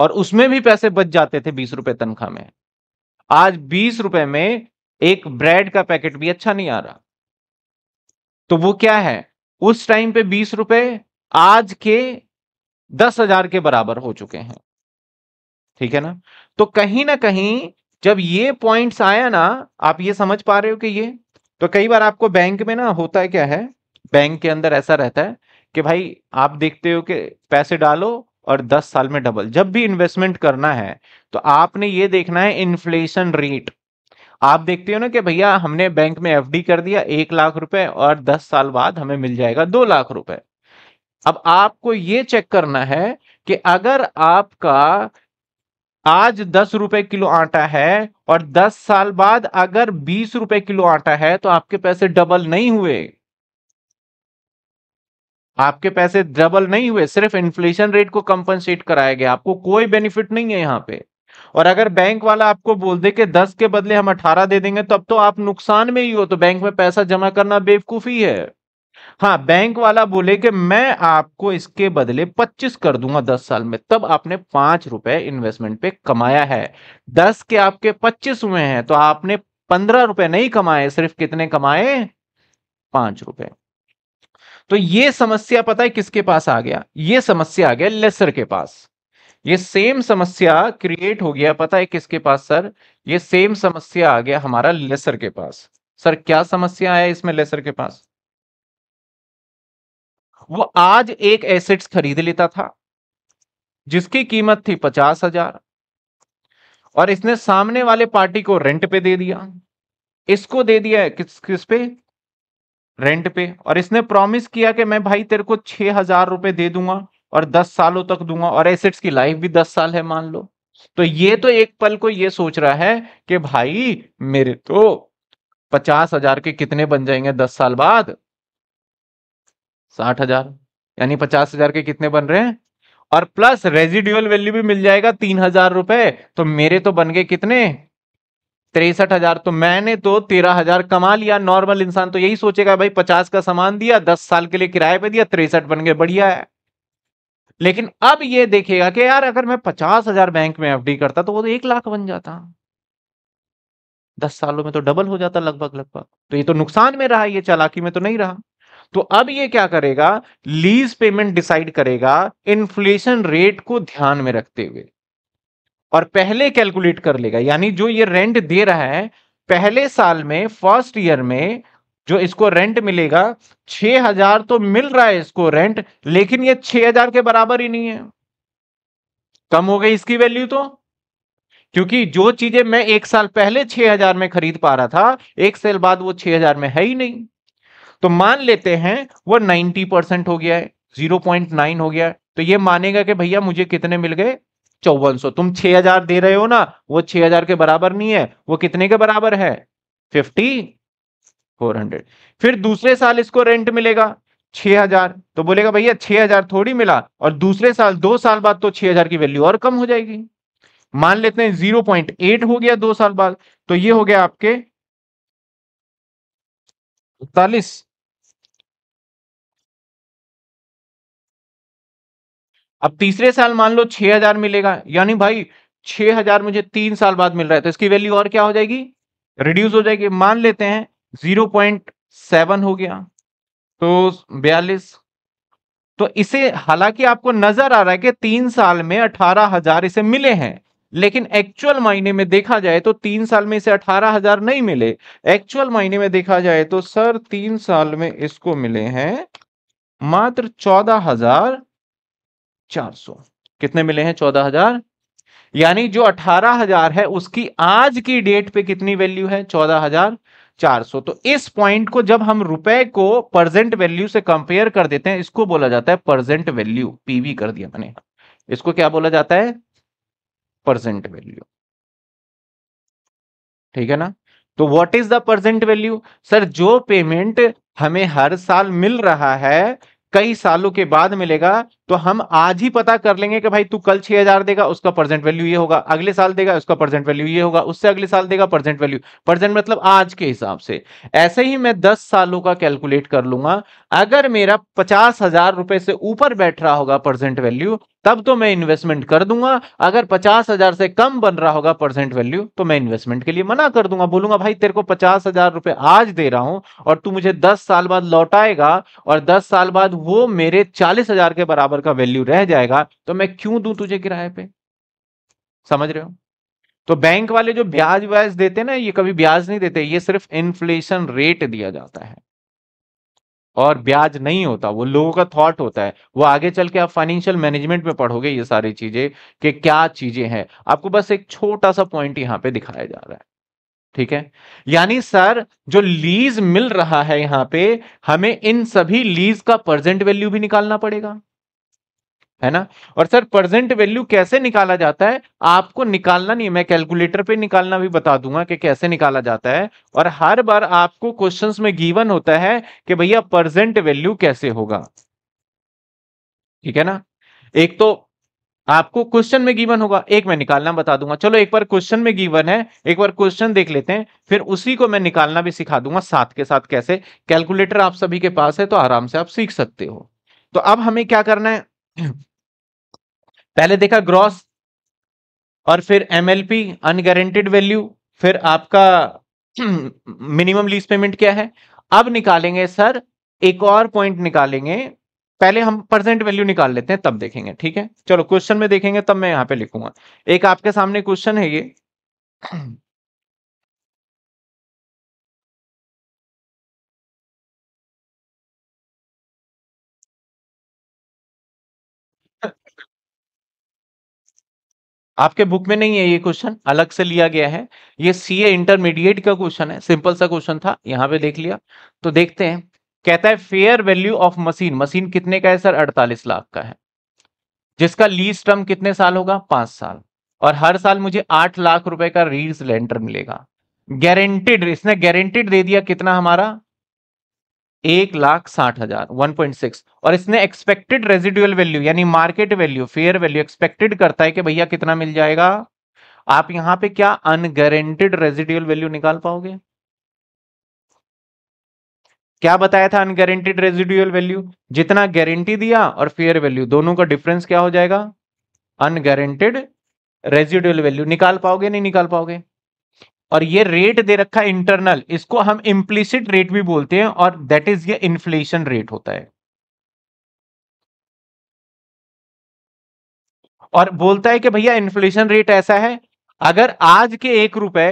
और उसमें भी पैसे बच जाते थे बीस रुपए तनख्वाह में आज बीस रुपए में एक ब्रेड का पैकेट भी अच्छा नहीं आ रहा तो वो क्या है उस टाइम पे बीस रुपए आज के दस हजार के बराबर हो चुके हैं ठीक है ना तो कहीं ना कहीं जब ये पॉइंट्स आया ना आप ये समझ पा रहे हो कि ये तो कई बार आपको बैंक में ना होता है क्या है बैंक के अंदर ऐसा रहता है कि भाई आप देखते हो कि पैसे डालो और 10 साल में डबल जब भी इन्वेस्टमेंट करना है तो आपने ये देखना है इन्फ्लेशन रेट आप देखते हो ना कि भैया हमने बैंक में एफडी कर दिया एक लाख रुपए और दस साल बाद हमें मिल जाएगा दो लाख रुपए अब आपको ये चेक करना है कि अगर आपका आज दस रुपए किलो आटा है और दस साल बाद अगर बीस रुपए किलो आटा है तो आपके पैसे डबल नहीं हुए आपके पैसे डबल नहीं हुए सिर्फ इन्फ्लेशन रेट को कंपनसेट कराया गया आपको कोई बेनिफिट नहीं है यहाँ पे और अगर बैंक वाला आपको बोल दे कि दस के बदले हम अठारह दे देंगे तब तो आप नुकसान में ही हो तो बैंक में पैसा जमा करना बेवकूफी है हाँ बैंक वाला बोले कि मैं आपको इसके बदले पच्चीस कर दूंगा दस साल में तब आपने पांच रुपए इन्वेस्टमेंट पे कमाया है दस के आपके पच्चीस हुए हैं तो आपने पंद्रह रुपए नहीं कमाए सिर्फ कितने कमाए पांच रुपए तो ये समस्या पता है किसके पास आ गया ये समस्या आ गया लेसर के पास ये सेम समस्या क्रिएट हो गया पता है किसके पास सर ये सेम समस्या आ गया हमारा लेसर के पास सर क्या समस्या आया इसमें लेसर के पास वो आज एक एसेट्स खरीद लेता था जिसकी कीमत थी पचास हजार और इसने सामने वाले पार्टी को रेंट पे दे दिया इसको दे दिया है किस किस पे रेंट पे और इसने प्रॉमिस किया कि मैं भाई तेरे को छह हजार रुपए दे दूंगा और दस सालों तक दूंगा और एसेट्स की लाइफ भी दस साल है मान लो तो ये तो एक पल को ये सोच रहा है कि भाई मेरे तो पचास हजार के कितने बन जाएंगे दस साल बाद साठ हजार यानी पचास हजार के कितने बन रहे हैं और प्लस रेजिड्यूअल वैल्यू भी मिल जाएगा तीन हजार रुपए तो मेरे तो बन गए कितने तिरसठ हजार तो मैंने तो तेरह हजार कमा लिया नॉर्मल इंसान तो यही सोचेगा भाई पचास का सामान दिया दस साल के लिए किराए पे दिया तिरसठ बन गए बढ़िया है लेकिन अब ये देखेगा कि यार अगर मैं पचास हजार बैंक में एफडी करता तो वो तो एक लाख बन जाता दस सालों में तो डबल हो जाता लगभग लगभग तो ये तो नुकसान में रहा ये चालाकी में तो नहीं रहा तो अब ये क्या करेगा लीज पेमेंट डिसाइड करेगा इन्फ्लेशन रेट को ध्यान में रखते हुए और पहले कैलकुलेट कर लेगा यानी जो ये रेंट दे रहा है पहले साल में फर्स्ट ईयर में जो इसको रेंट मिलेगा छ हजार तो मिल रहा है इसको रेंट लेकिन ये छह हजार के बराबर ही नहीं है कम हो गई इसकी वैल्यू तो क्योंकि जो चीजें मैं एक साल पहले छह हजार में खरीद पा रहा था एक साल बाद वो छह हजार में है ही नहीं तो मान लेते हैं वो नाइनटी परसेंट हो गया है जीरो पॉइंट नाइन हो गया है तो ये मानेगा कि भैया मुझे कितने मिल गए चौवन सौ तुम छह हजार दे रहे हो ना वो छह हजार के बराबर नहीं है वो कितने के बराबर है फिफ्टी फोर हंड्रेड फिर दूसरे साल इसको रेंट मिलेगा छह हजार तो बोलेगा भैया छह हजार थोड़ी मिला और दूसरे साल दो साल बाद तो छह हजार की वैल्यू और कम हो जाएगी मान लेते हैं जीरो पॉइंट एट हो गया दो साल बाद तो ये हो गया आपके इकतालीस अब तीसरे साल मान लो छह हजार मिलेगा यानी भाई छह हजार मुझे तीन साल बाद मिल रहा है तो इसकी वैल्यू और क्या हो जाएगी रिड्यूस हो जाएगी मान लेते हैं जीरो पॉइंट सेवन हो गया तो बयालीस तो इसे हालांकि आपको नजर आ रहा है कि तीन साल में अठारह हजार इसे मिले हैं लेकिन एक्चुअल मायने में देखा जाए तो तीन साल में इसे अठारह हजार नहीं मिले एक्चुअल मायने में देखा जाए तो सर तीन साल में इसको मिले हैं मात्र चौदह हजार चार सौ कितने मिले हैं चौदह हजार यानी जो अठारह हजार है उसकी आज की डेट पे कितनी वैल्यू है चौदह हजार चार सौ तो इस पॉइंट को जब हम रुपए को प्रेजेंट वैल्यू से कंपेयर कर देते हैं इसको बोला जाता है प्रेजेंट वैल्यू पीवी कर दिया मैंने इसको क्या बोला जाता है प्रेजेंट वैल्यू ठीक है ना तो what is the present value sir जो पेमेंट हमें हर साल मिल रहा है कई सालों के बाद मिलेगा तो हम आज ही पता कर लेंगे कि भाई तू कल 6000 देगा उसका प्रेजेंट वैल्यू ये होगा अगले साल देगा उसका प्रेजेंट वैल्यू ये होगा उससे अगले साल देगा प्रेजेंट वैल्यू प्रेजेंट मतलब आज के हिसाब से ऐसे ही मैं दस सालों का कैलकुलेट कर लूंगा अगर मेरा पचास हजार रुपए से ऊपर बैठ रहा होगा प्रेजेंट वैल्यू तब तो मैं इन्वेस्टमेंट कर दूंगा अगर पचास हजार से कम बन रहा होगा परसेंट वैल्यू तो मैं इन्वेस्टमेंट के लिए मना कर दूंगा बोलूंगा भाई तेरे को पचास हजार रुपए आज दे रहा हूं और तू मुझे दस साल बाद लौटाएगा और दस साल बाद वो मेरे चालीस हजार के बराबर का वैल्यू रह जाएगा तो मैं क्यों दू तुझे किराए पे समझ रहे हो तो बैंक वाले जो ब्याज व्याज देते ना ये कभी ब्याज नहीं देते ये सिर्फ इन्फ्लेशन रेट दिया जाता है और ब्याज नहीं होता वो लोगों का थॉट होता है वो आगे चल के आप फाइनेंशियल मैनेजमेंट में पढ़ोगे ये सारी चीजें कि क्या चीजें हैं आपको बस एक छोटा सा पॉइंट यहाँ पे दिखाया जा रहा है ठीक है यानी सर जो लीज मिल रहा है यहाँ पे हमें इन सभी लीज का प्रेजेंट वैल्यू भी निकालना पड़ेगा है ना और सर प्रेजेंट वैल्यू कैसे निकाला जाता है आपको निकालना नहीं मैं कैलकुलेटर पे निकालना भी बता दूंगा कि कैसे निकाला जाता है और हर बार आपको क्वेश्चंस में गिवन होता है कि भैया प्रेजेंट वैल्यू कैसे होगा ठीक है ना एक तो आपको क्वेश्चन में गिवन होगा एक मैं निकालना बता दूंगा चलो एक बार क्वेश्चन में गिवन है एक बार क्वेश्चन देख लेते हैं फिर उसी को मैं निकालना भी सिखा दूंगा साथ के साथ कैसे कैलकुलेटर आप सभी के पास है तो आराम से आप सीख सकते हो तो अब हमें क्या करना है पहले देखा ग्रॉस और फिर एमएलपी अनगारंटेड वैल्यू फिर आपका मिनिमम लीज पेमेंट क्या है अब निकालेंगे सर एक और पॉइंट निकालेंगे पहले हम परसेंट वैल्यू निकाल लेते हैं तब देखेंगे ठीक है चलो क्वेश्चन में देखेंगे तब मैं यहाँ पे लिखूंगा एक आपके सामने क्वेश्चन है ये आपके बुक में नहीं है ये क्वेश्चन अलग से लिया गया है ये ए इंटरमीडिएट का क्वेश्चन है सिंपल सा क्वेश्चन था यहाँ पे देख लिया तो देखते हैं कहता है fair value of machine machine कितने का है सर अड़तालीस लाख का है जिसका लीज टर्म कितने साल होगा पांच साल और हर साल मुझे आठ लाख रुपए का रीज लेंटर मिलेगा गारंटेड इसने गारंटेड दे दिया कितना हमारा एक लाख साठ हजार वन पॉइंट सिक्स और इसने एक्सपेक्टेड रेजिडुअल वैल्यू यानी market value fair value expected करता है कि भैया कितना मिल जाएगा आप यहां पे क्या अनगरेंटेड रेजिडुअल वैल्यू निकाल पाओगे क्या बताया था अनगरेंटेड रेजिडुअल वैल्यू जितना गारंटी दिया और फेयर वैल्यू दोनों का डिफरेंस क्या हो जाएगा अनगारंटेड रेजिडुअल वैल्यू निकाल पाओगे नहीं निकाल पाओगे और ये रेट दे रखा है इंटरनल इसको हम इम्प्लिसिट रेट भी बोलते हैं और दैट इज ये इन्फ्लेशन रेट होता है और बोलता है कि भैया इन्फ्लेशन रेट ऐसा है अगर आज के एक रुपए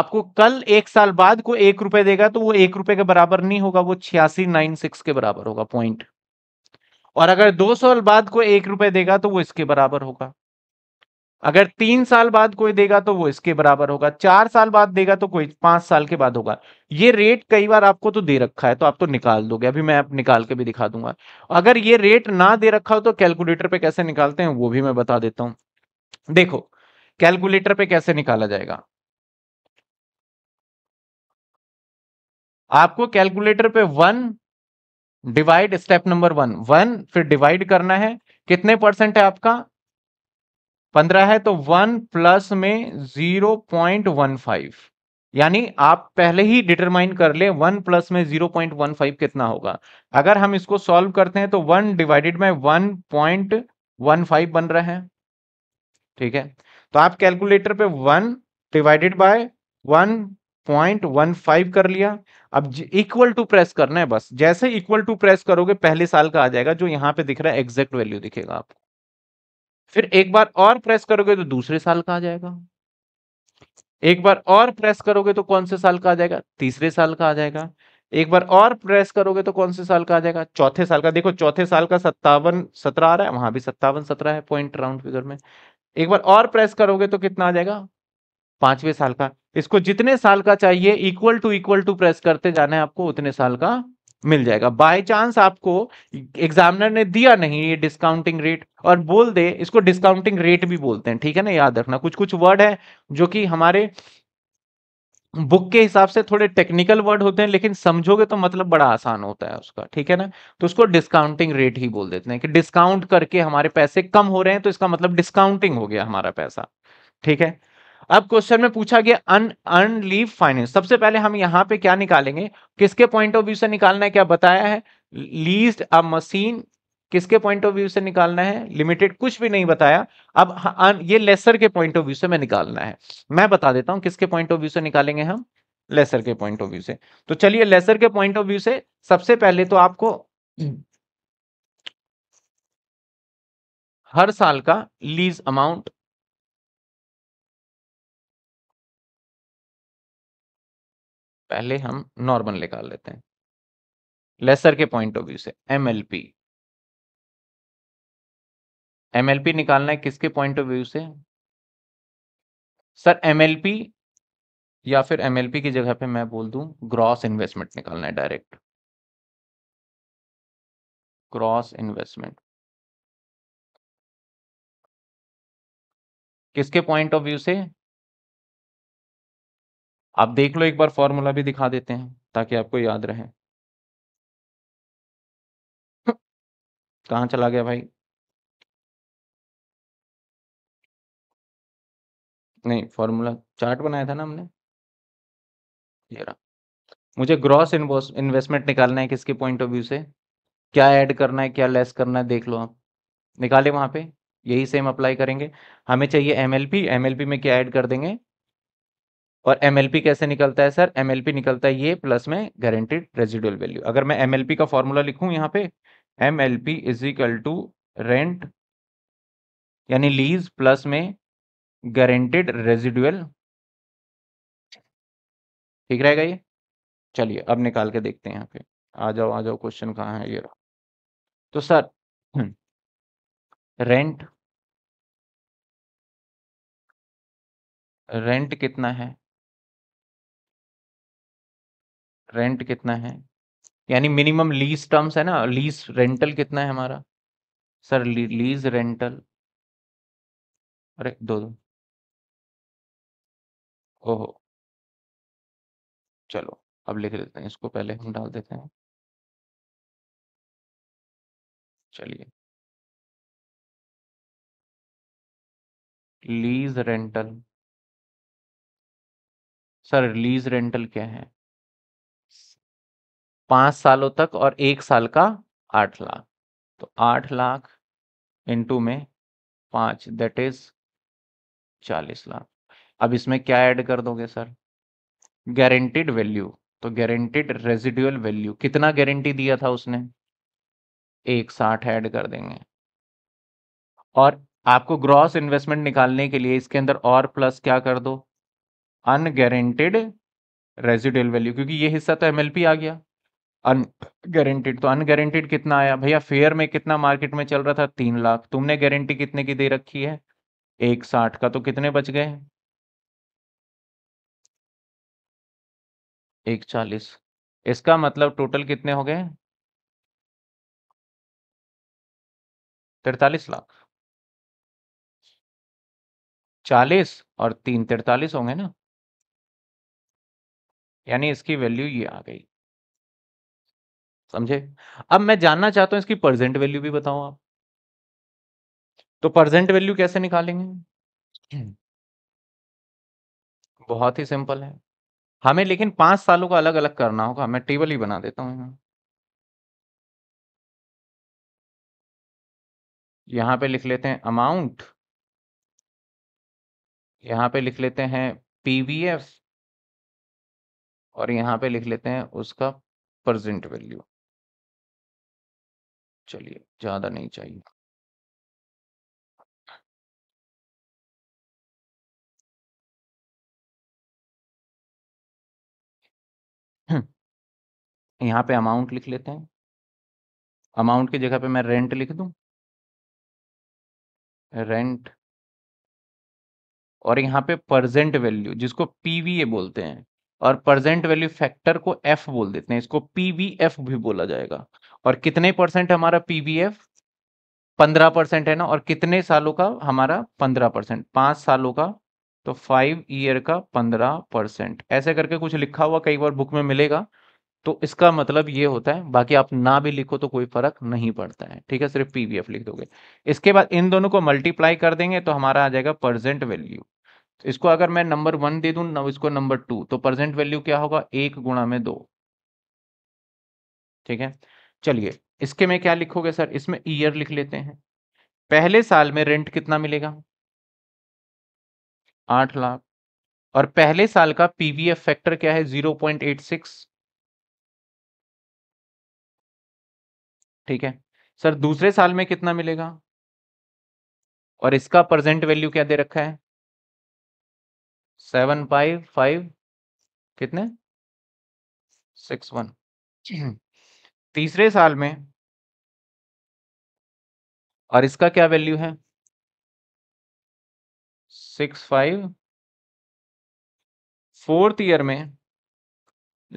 आपको कल एक साल बाद को एक रुपए देगा तो वो एक रुपए के बराबर नहीं होगा वो छियासी नाइन सिक्स के बराबर होगा पॉइंट और अगर दो साल बाद को एक रुपए देगा तो वो इसके बराबर होगा अगर तीन साल बाद कोई देगा तो वो इसके बराबर होगा चार साल बाद देगा तो कोई पांच साल के बाद होगा ये रेट कई बार आपको तो दे रखा है तो आप तो निकाल दोगे अभी मैं आप निकाल के भी दिखा दूंगा अगर ये रेट ना दे रखा हो तो कैलकुलेटर पे कैसे निकालते हैं वो भी मैं बता देता हूं देखो कैलकुलेटर पे कैसे निकाला जाएगा आपको कैलकुलेटर पे one divide step number one one फिर डिवाइड करना है कितने परसेंट है आपका पंद्रह है तो वन प्लस में जीरो पॉइंट वन फाइव यानी आप पहले ही डिटरमाइन कर ले वन प्लस में जीरो पॉइंट वन फाइव कितना होगा अगर हम इसको सॉल्व करते हैं तो वन डिवाइडेड में वन पॉइंट वन फाइव बन रहा है ठीक है तो आप कैलकुलेटर पे one divided by one point one five कर लिया अब इक्वल टू प्रेस करना है बस जैसे इक्वल टू प्रेस करोगे पहले साल का आ जाएगा जो यहां पे दिख रहा है एग्जैक्ट वैल्यू दिखेगा आपको फिर एक बार और प्रेस करोगे तो दूसरे साल का आ जाएगा एक बार और प्रेस करोगे तो कौन से साल का आ जाएगा तीसरे साल का आ जाएगा एक बार और प्रेस करोगे तो कौन से साल का आ जाएगा चौथे साल का देखो चौथे साल का सत्तावन सत्रह आ रहा है वहां भी सत्तावन सत्रह है पॉइंट राउंड फिगर में एक बार और प्रेस करोगे तो कितना आ जाएगा पांचवें साल का इसको जितने साल का चाहिए equal to equal to press करते जाना है आपको उतने साल का मिल जाएगा बाय चांस आपको एग्जामिनर ने दिया नहीं ये डिस्काउंटिंग रेट और बोल दे इसको डिस्काउंटिंग रेट भी बोलते हैं ठीक है ना याद रखना कुछ कुछ वर्ड है जो कि हमारे बुक के हिसाब से थोड़े टेक्निकल वर्ड होते हैं लेकिन समझोगे तो मतलब बड़ा आसान होता है उसका ठीक है ना तो उसको डिस्काउंटिंग रेट ही बोल देते हैं कि डिस्काउंट करके हमारे पैसे कम हो रहे हैं तो इसका मतलब डिस्काउंटिंग हो गया हमारा पैसा ठीक है अब क्वेश्चन में पूछा गया अन अर्न लीव फाइनेंस सबसे पहले हम यहाँ पे क्या निकालेंगे किसके पॉइंट ऑफ व्यू से निकालना है क्या बताया है लीज अ मशीन किसके पॉइंट ऑफ व्यू से निकालना है लिमिटेड कुछ भी नहीं बताया अब ये लेसर के पॉइंट ऑफ व्यू से मैं निकालना है मैं बता देता हूँ किसके पॉइंट ऑफ व्यू से निकालेंगे हम लेसर के पॉइंट ऑफ व्यू से तो चलिए लेसर के पॉइंट ऑफ व्यू से सबसे पहले तो आपको हर साल का लीज अमाउंट पहले हम नॉर्मल निकाल लेते हैं लेसर के पॉइंट ऑफ व्यू से M L P M L P निकालना है किसके पॉइंट ऑफ व्यू से सर एम एल पी या फिर एम एल पी की जगह पे मैं बोल दूं ग्रॉस इन्वेस्टमेंट निकालना है डायरेक्ट ग्रॉस इन्वेस्टमेंट किसके पॉइंट ऑफ व्यू से आप देख लो एक बार फॉर्मूला भी दिखा देते हैं ताकि आपको याद रहे कहाँ चला गया भाई नहीं फॉर्मूला चार्ट बनाया था ना हमने ये रहा मुझे ग्रॉस इन्वेस्टमेंट निकालना है किसके पॉइंट ऑफ व्यू से क्या ऐड करना है क्या लेस करना है देख लो आप निकाले वहां पे यही सेम अप्लाई करेंगे हमें चाहिए एमएलपी एमएलपी में क्या ऐड कर देंगे और एम कैसे निकलता है सर एम निकलता है ये प्लस में गारंटेड रेजिडुअल वैल्यू अगर मैं एम का फॉर्मूला लिखूं यहाँ पे M L P is equal to rent यानी लीज प्लस में गारंटेड रेजिडुअल ठीक रहेगा ये चलिए अब निकाल के देखते हैं यहाँ पे आ जाओ आ जाओ क्वेश्चन कहाँ है ये तो सर रेंट रेंट कितना है रेंट कितना है यानी मिनिमम लीज टर्म्स है ना लीज रेंटल कितना है हमारा सर लीज रेंटल अरे दो दो ओहो चलो अब लिख देते हैं इसको पहले हम डाल देते हैं चलिए lease rental sir lease rental क्या है पांच सालों तक और एक साल का आठ लाख तो आठ लाख इंटू में पांच दैट इज चालीस लाख अब इसमें क्या ऐड कर दोगे सर गारंटीड वैल्यू तो गारंटेड रेजिडुअल वैल्यू कितना गारंटी दिया था उसने एक साठ ऐड कर देंगे और आपको ग्रॉस इन्वेस्टमेंट निकालने के लिए इसके अंदर और प्लस क्या कर दो अनगारंटेड रेजिडुअल वैल्यू क्योंकि ये हिस्सा तो एमएलपी आ गया अन गारंटेड तो अनगारंटेड कितना आया भैया फेयर में कितना मार्केट में चल रहा था तीन लाख तुमने गारंटी कितने की दे रखी है एक साठ का तो कितने बच गए एक चालीस इसका मतलब टोटल कितने हो गए तिरतालीस लाख चालीस और तीन तिरतालीस होंगे ना यानी इसकी वैल्यू ये आ गई समझे? अब मैं जानना चाहता हूं इसकी प्रेज़ेंट वैल्यू भी बताओ आप। तो प्रेज़ेंट वैल्यू कैसे निकालेंगे? बहुत ही सिंपल है। हमें लेकिन पांच सालों का अलग-अलग करना होगा, मैं टेबल ही बना देता हूं यहां यहां पे लिख लेते हैं अमाउंट। यहां पे लिख लेते हैं पीवीएफ और यहां पे लिख लेते हैं उसका प्रेज़ेंट वैल्यू। चलिए ज़्यादा नहीं चाहिए यहां यहाँ पे अमाउंट लिख लेते हैं अमाउंट की जगह पे मैं रेंट लिख दू रेंट और यहाँ पे परजेंट वैल्यू जिसको पीवीए बोलते हैं और परजेंट वैल्यू फैक्टर को एफ बोल देते हैं इसको पीवीएफ भी बोला जाएगा और कितने परसेंट हमारा पीबीएफ पंद्रह परसेंट है ना और कितने सालों का हमारा पंद्रह परसेंट पांच सालों का तो फाइव ईयर का पंद्रह परसेंट ऐसे करके कुछ लिखा हुआ कई बार बुक में मिलेगा तो इसका मतलब ये होता है बाकी आप ना भी लिखो तो कोई फर्क नहीं पड़ता है ठीक है सिर्फ पीवीएफ लिख दोगे इसके बाद इन दोनों को मल्टीप्लाई कर देंगे तो हमारा आ जाएगा परसेंट वैल्यू तो इसको अगर मैं नंबर वन दे दूं इसको नंबर टू तो परसेंट वैल्यू क्या होगा एक गुणा में दो ठीक है चलिए इसके में क्या लिखोगे सर इसमें ईयर लिख लेते हैं पहले साल में रेंट कितना मिलेगा आठ लाख और पहले साल का पीवीएफ फैक्टर क्या है जीरो पॉइंट एट सिक्स ठीक है सर दूसरे साल में कितना मिलेगा और इसका प्रेजेंट वैल्यू क्या दे रखा है सेवन फाइव फाइव कितने सिक्स वन तीसरे साल में और इसका क्या वैल्यू है सिक्स फाइव फोर्थ ईयर में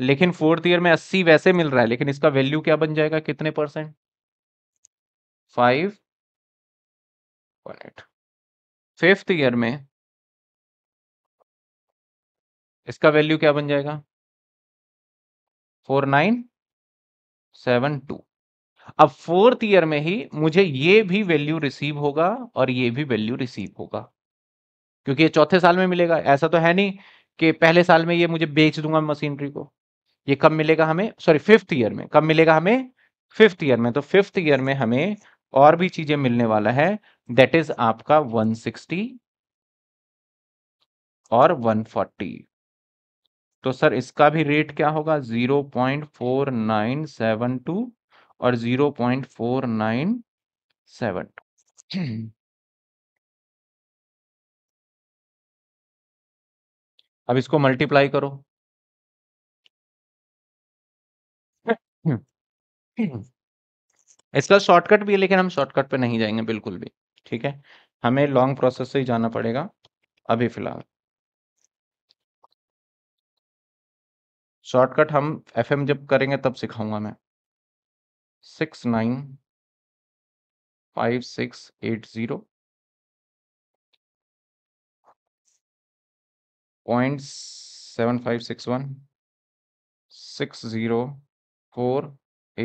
लेकिन फोर्थ ईयर में अस्सी वैसे मिल रहा है लेकिन इसका वैल्यू क्या बन जाएगा कितने percent five point fifth year में इसका वैल्यू क्या बन जाएगा फोर नाइन सेवन टू अब फोर्थ ईयर में ही मुझे ये भी वैल्यू रिसीव होगा और ये भी वैल्यू रिसीव होगा क्योंकि ये चौथे साल में मिलेगा ऐसा तो है नहीं कि पहले साल में ये मुझे बेच दूंगा मशीनरी को ये कब मिलेगा हमें सॉरी फिफ्थ ईयर में कब मिलेगा हमें फिफ्थ ईयर में तो फिफ्थ ईयर में हमें और भी चीजें मिलने वाला है दैट इज आपका 160 और 140 तो सर इसका भी रेट क्या होगा zero point four nine seven two और zero point four nine seven two अब इसको मल्टीप्लाई करो इसका शॉर्टकट भी है लेकिन हम शॉर्टकट पे नहीं जाएंगे बिल्कुल भी ठीक है हमें लॉन्ग प्रोसेस से ही जाना पड़ेगा अभी फिलहाल शॉर्टकट हम एफ जब करेंगे तब सिखाऊंगा मैं six nine five six eight zero point seven five six one six zero four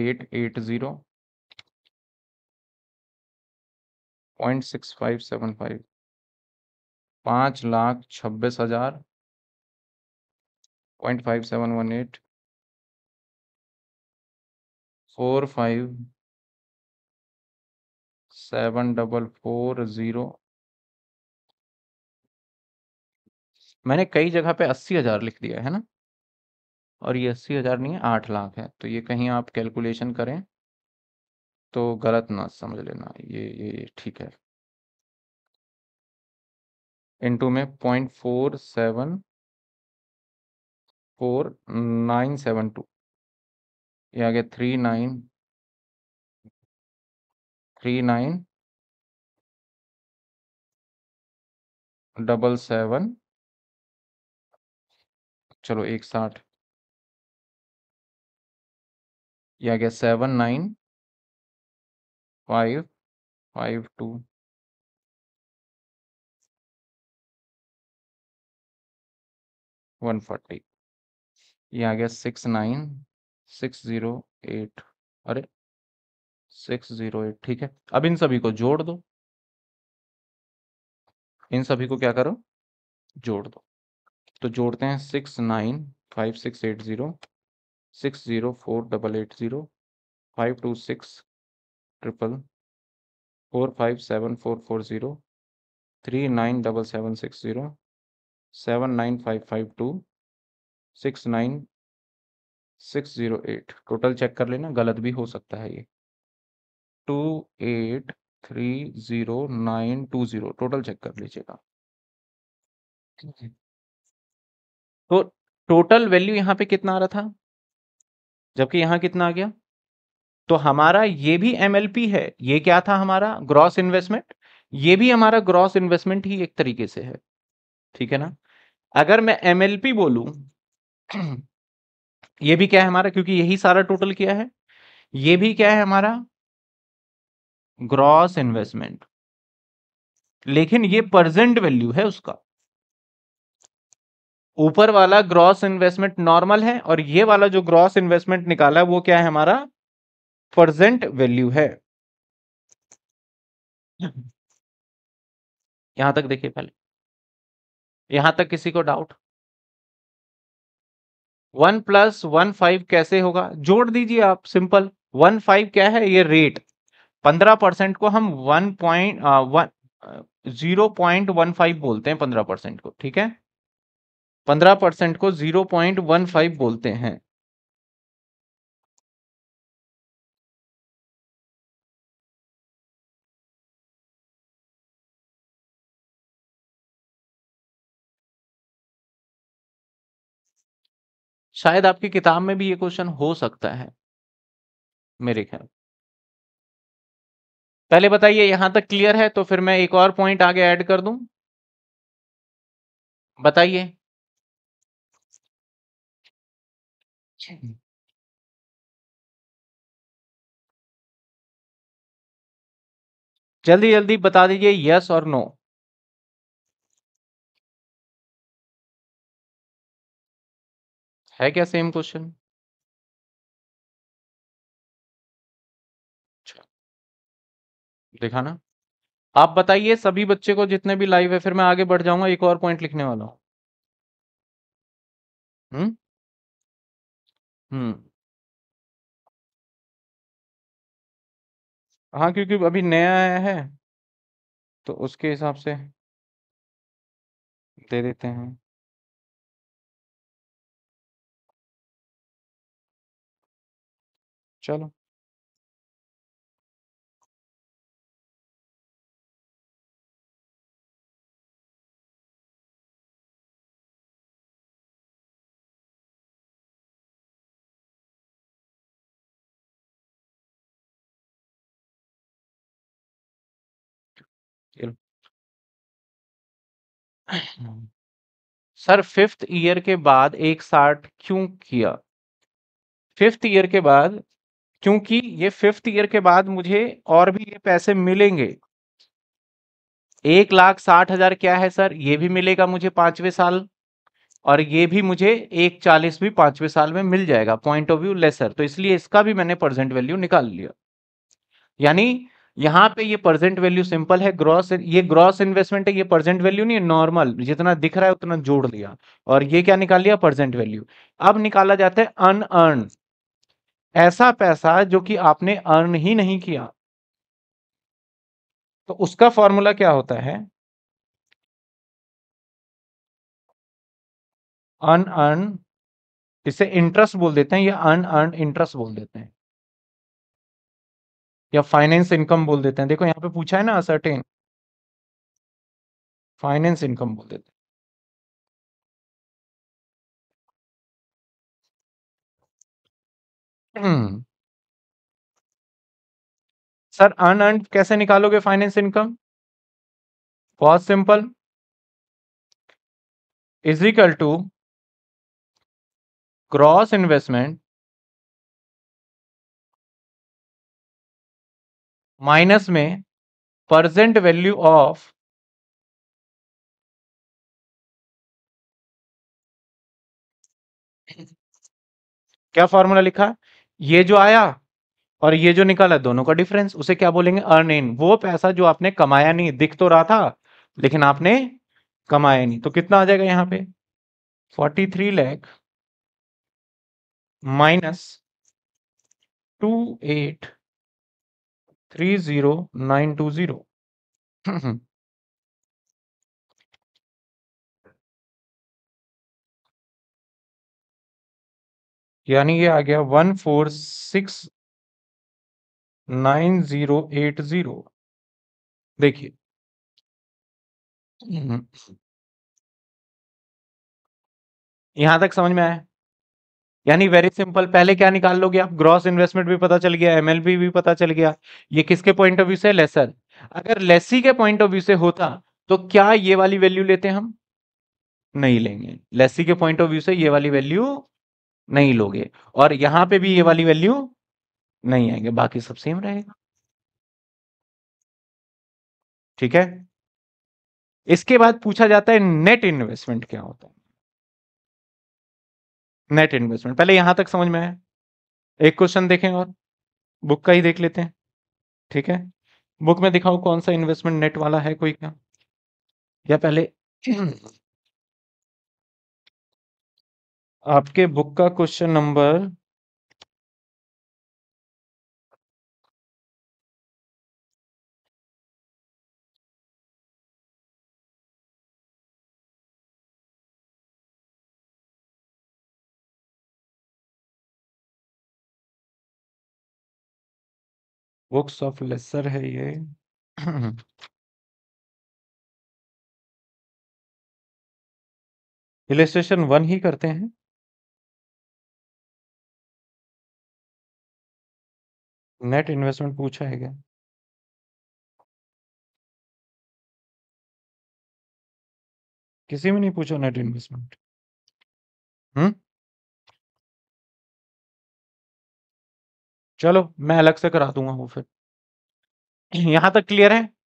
eight eight zero point six five seven five पाँच लाख छब्बीस हज़ार point five seven one eight four five seven double four zero मैंने कई जगह पे अस्सी हज़ार लिख दिया है ना और ये अस्सी हज़ार नहीं है आठ लाख है तो ये कहीं आप कैलकुलेशन करें तो गलत ना समझ लेना ये ये ठीक है इनटू में point four seven four nine seven two ये आ गया three nine three nine double seven चलो एक साठ ये आ गया seven nine five five two one forty ये आ गया six nine six zero eight अरे सिक्स ज़ीरो एट ठीक है अब इन सभी को जोड़ दो इन सभी को क्या करो जोड़ दो तो जोड़ते हैं six nine five six eight zero six zero four double eight zero five two six triple four five seven four four zero three nine double seven six zero seven nine five five two six nine six zero eight total check कर लेना गलत भी हो सकता है ये two eight three zero nine two zero total check कर लीजिएगा तो टोटल वैल्यू यहाँ पे कितना आ रहा था जबकि यहाँ कितना आ गया तो हमारा ये भी एम है ये क्या था हमारा ग्रॉस इन्वेस्टमेंट ये भी हमारा ग्रॉस इन्वेस्टमेंट ही एक तरीके से है ठीक है ना अगर मैं एम एल पी बोलू ये भी क्या है हमारा क्योंकि यही सारा टोटल किया है ये भी क्या है हमारा ग्रॉस इन्वेस्टमेंट लेकिन ये प्रेजेंट वैल्यू है उसका ऊपर वाला ग्रॉस इन्वेस्टमेंट नॉर्मल है और ये वाला जो ग्रॉस इन्वेस्टमेंट निकाला है वो क्या है हमारा प्रेजेंट वैल्यू है यहां तक देखिए पहले यहां तक किसी को doubt one plus one five कैसे होगा जोड़ दीजिए आप सिंपल वन फाइव क्या है ये रेट पंद्रह परसेंट को हम one point zero point one five बोलते हैं पंद्रह परसेंट को ठीक है पंद्रह परसेंट को जीरो पॉइंट वन फाइव बोलते हैं शायद आपकी किताब में भी ये क्वेश्चन हो सकता है मेरे ख्याल पहले बताइए यहां तक क्लियर है तो फिर मैं एक और पॉइंट आगे ऐड कर दूं बताइए जल्दी जल्दी बता दीजिए यस और नो है क्या सेम क्वेश्चन? देखा ना? आप बताइए सभी बच्चे को जितने भी लाइव है फिर मैं आगे बढ़ जाऊंगा एक और पॉइंट लिखने वाला हूं हम्म हम्म हाँ क्योंकि अभी नया आया है तो उसके हिसाब से दे देते हैं चलो चलो। सर फिफ्थ ईयर के बाद एक साठ क्यों किया फिफ्थ ईयर के बाद क्योंकि ये फिफ्थ ईयर के बाद मुझे और भी ये पैसे मिलेंगे एक लाख साठ हजार क्या है सर ये भी मिलेगा मुझे पांचवें साल और ये भी मुझे एक चालीस भी पांचवें साल में मिल जाएगा पॉइंट ऑफ व्यू लेसर तो इसलिए इसका भी मैंने प्रेजेंट वैल्यू निकाल लिया यानी यहाँ पे ये प्रेजेंट वैल्यू सिंपल है ग्रॉस ये ग्रॉस इन्वेस्टमेंट है ये प्रेजेंट वैल्यू नहीं नॉर्मल जितना दिख रहा है उतना जोड़ दिया और ये क्या निकाल लिया प्रेजेंट वैल्यू अब निकाला जाता है अनअर्न ऐसा पैसा जो कि आपने अर्न ही नहीं किया तो उसका फॉर्मूला क्या होता है अन अर्न इसे इंटरेस्ट बोल देते हैं या अन अर्न इंटरेस्ट बोल देते हैं या फाइनेंस इनकम बोल देते हैं देखो यहां पे पूछा है ना असर्टेन फाइनेंस इनकम बोल देते हैं हम्म। सर अन कैसे निकालोगे फाइनेंस इनकम? बहुत simple. Is equal to gross investment minus में प्रेजेंट वैल्यू ऑफ क्या फॉर्मूला लिखा ये जो आया और ये जो निकाला दोनों का डिफरेंस उसे क्या बोलेंगे अर्न इन वो पैसा जो आपने कमाया नहीं दिख तो रहा था लेकिन आपने कमाया नहीं तो कितना आ जाएगा यहां पे forty three lakh minus two eight three zero nine two zero यानी ये आ गया one four six nine zero eight zero देखिए हम्म। यहां तक समझ में आया यानी वेरी सिंपल पहले क्या निकाल लोगे आप ग्रॉस इन्वेस्टमेंट भी पता चल गया एमएलबी भी पता चल गया ये किसके पॉइंट ऑफ व्यू से लेसर अगर लेसी के पॉइंट ऑफ व्यू से होता तो क्या ये वाली वैल्यू लेते हम नहीं लेंगे लेसी के पॉइंट ऑफ व्यू से ये वाली वैल्यू नहीं लोगे और यहां पे भी ये वाली वैल्यू नहीं आएंगे बाकी सब सेम रहेगा ठीक है इसके बाद पूछा जाता है नेट इन्वेस्टमेंट क्या होता है नेट इन्वेस्टमेंट पहले यहां तक समझ में आया एक क्वेश्चन देखें और बुक का ही देख लेते हैं ठीक है बुक में दिखाओ कौन सा इन्वेस्टमेंट नेट वाला है कोई क्या या पहले आपके बुक का question number books of lessor है ये इलेस्ट्रेशन वन ही करते हैं नेट इन्वेस्टमेंट पूछा है क्या किसी में नहीं पूछा नेट इन्वेस्टमेंट हम्म चलो मैं अलग से करा दूंगा वो फिर यहां तक क्लियर है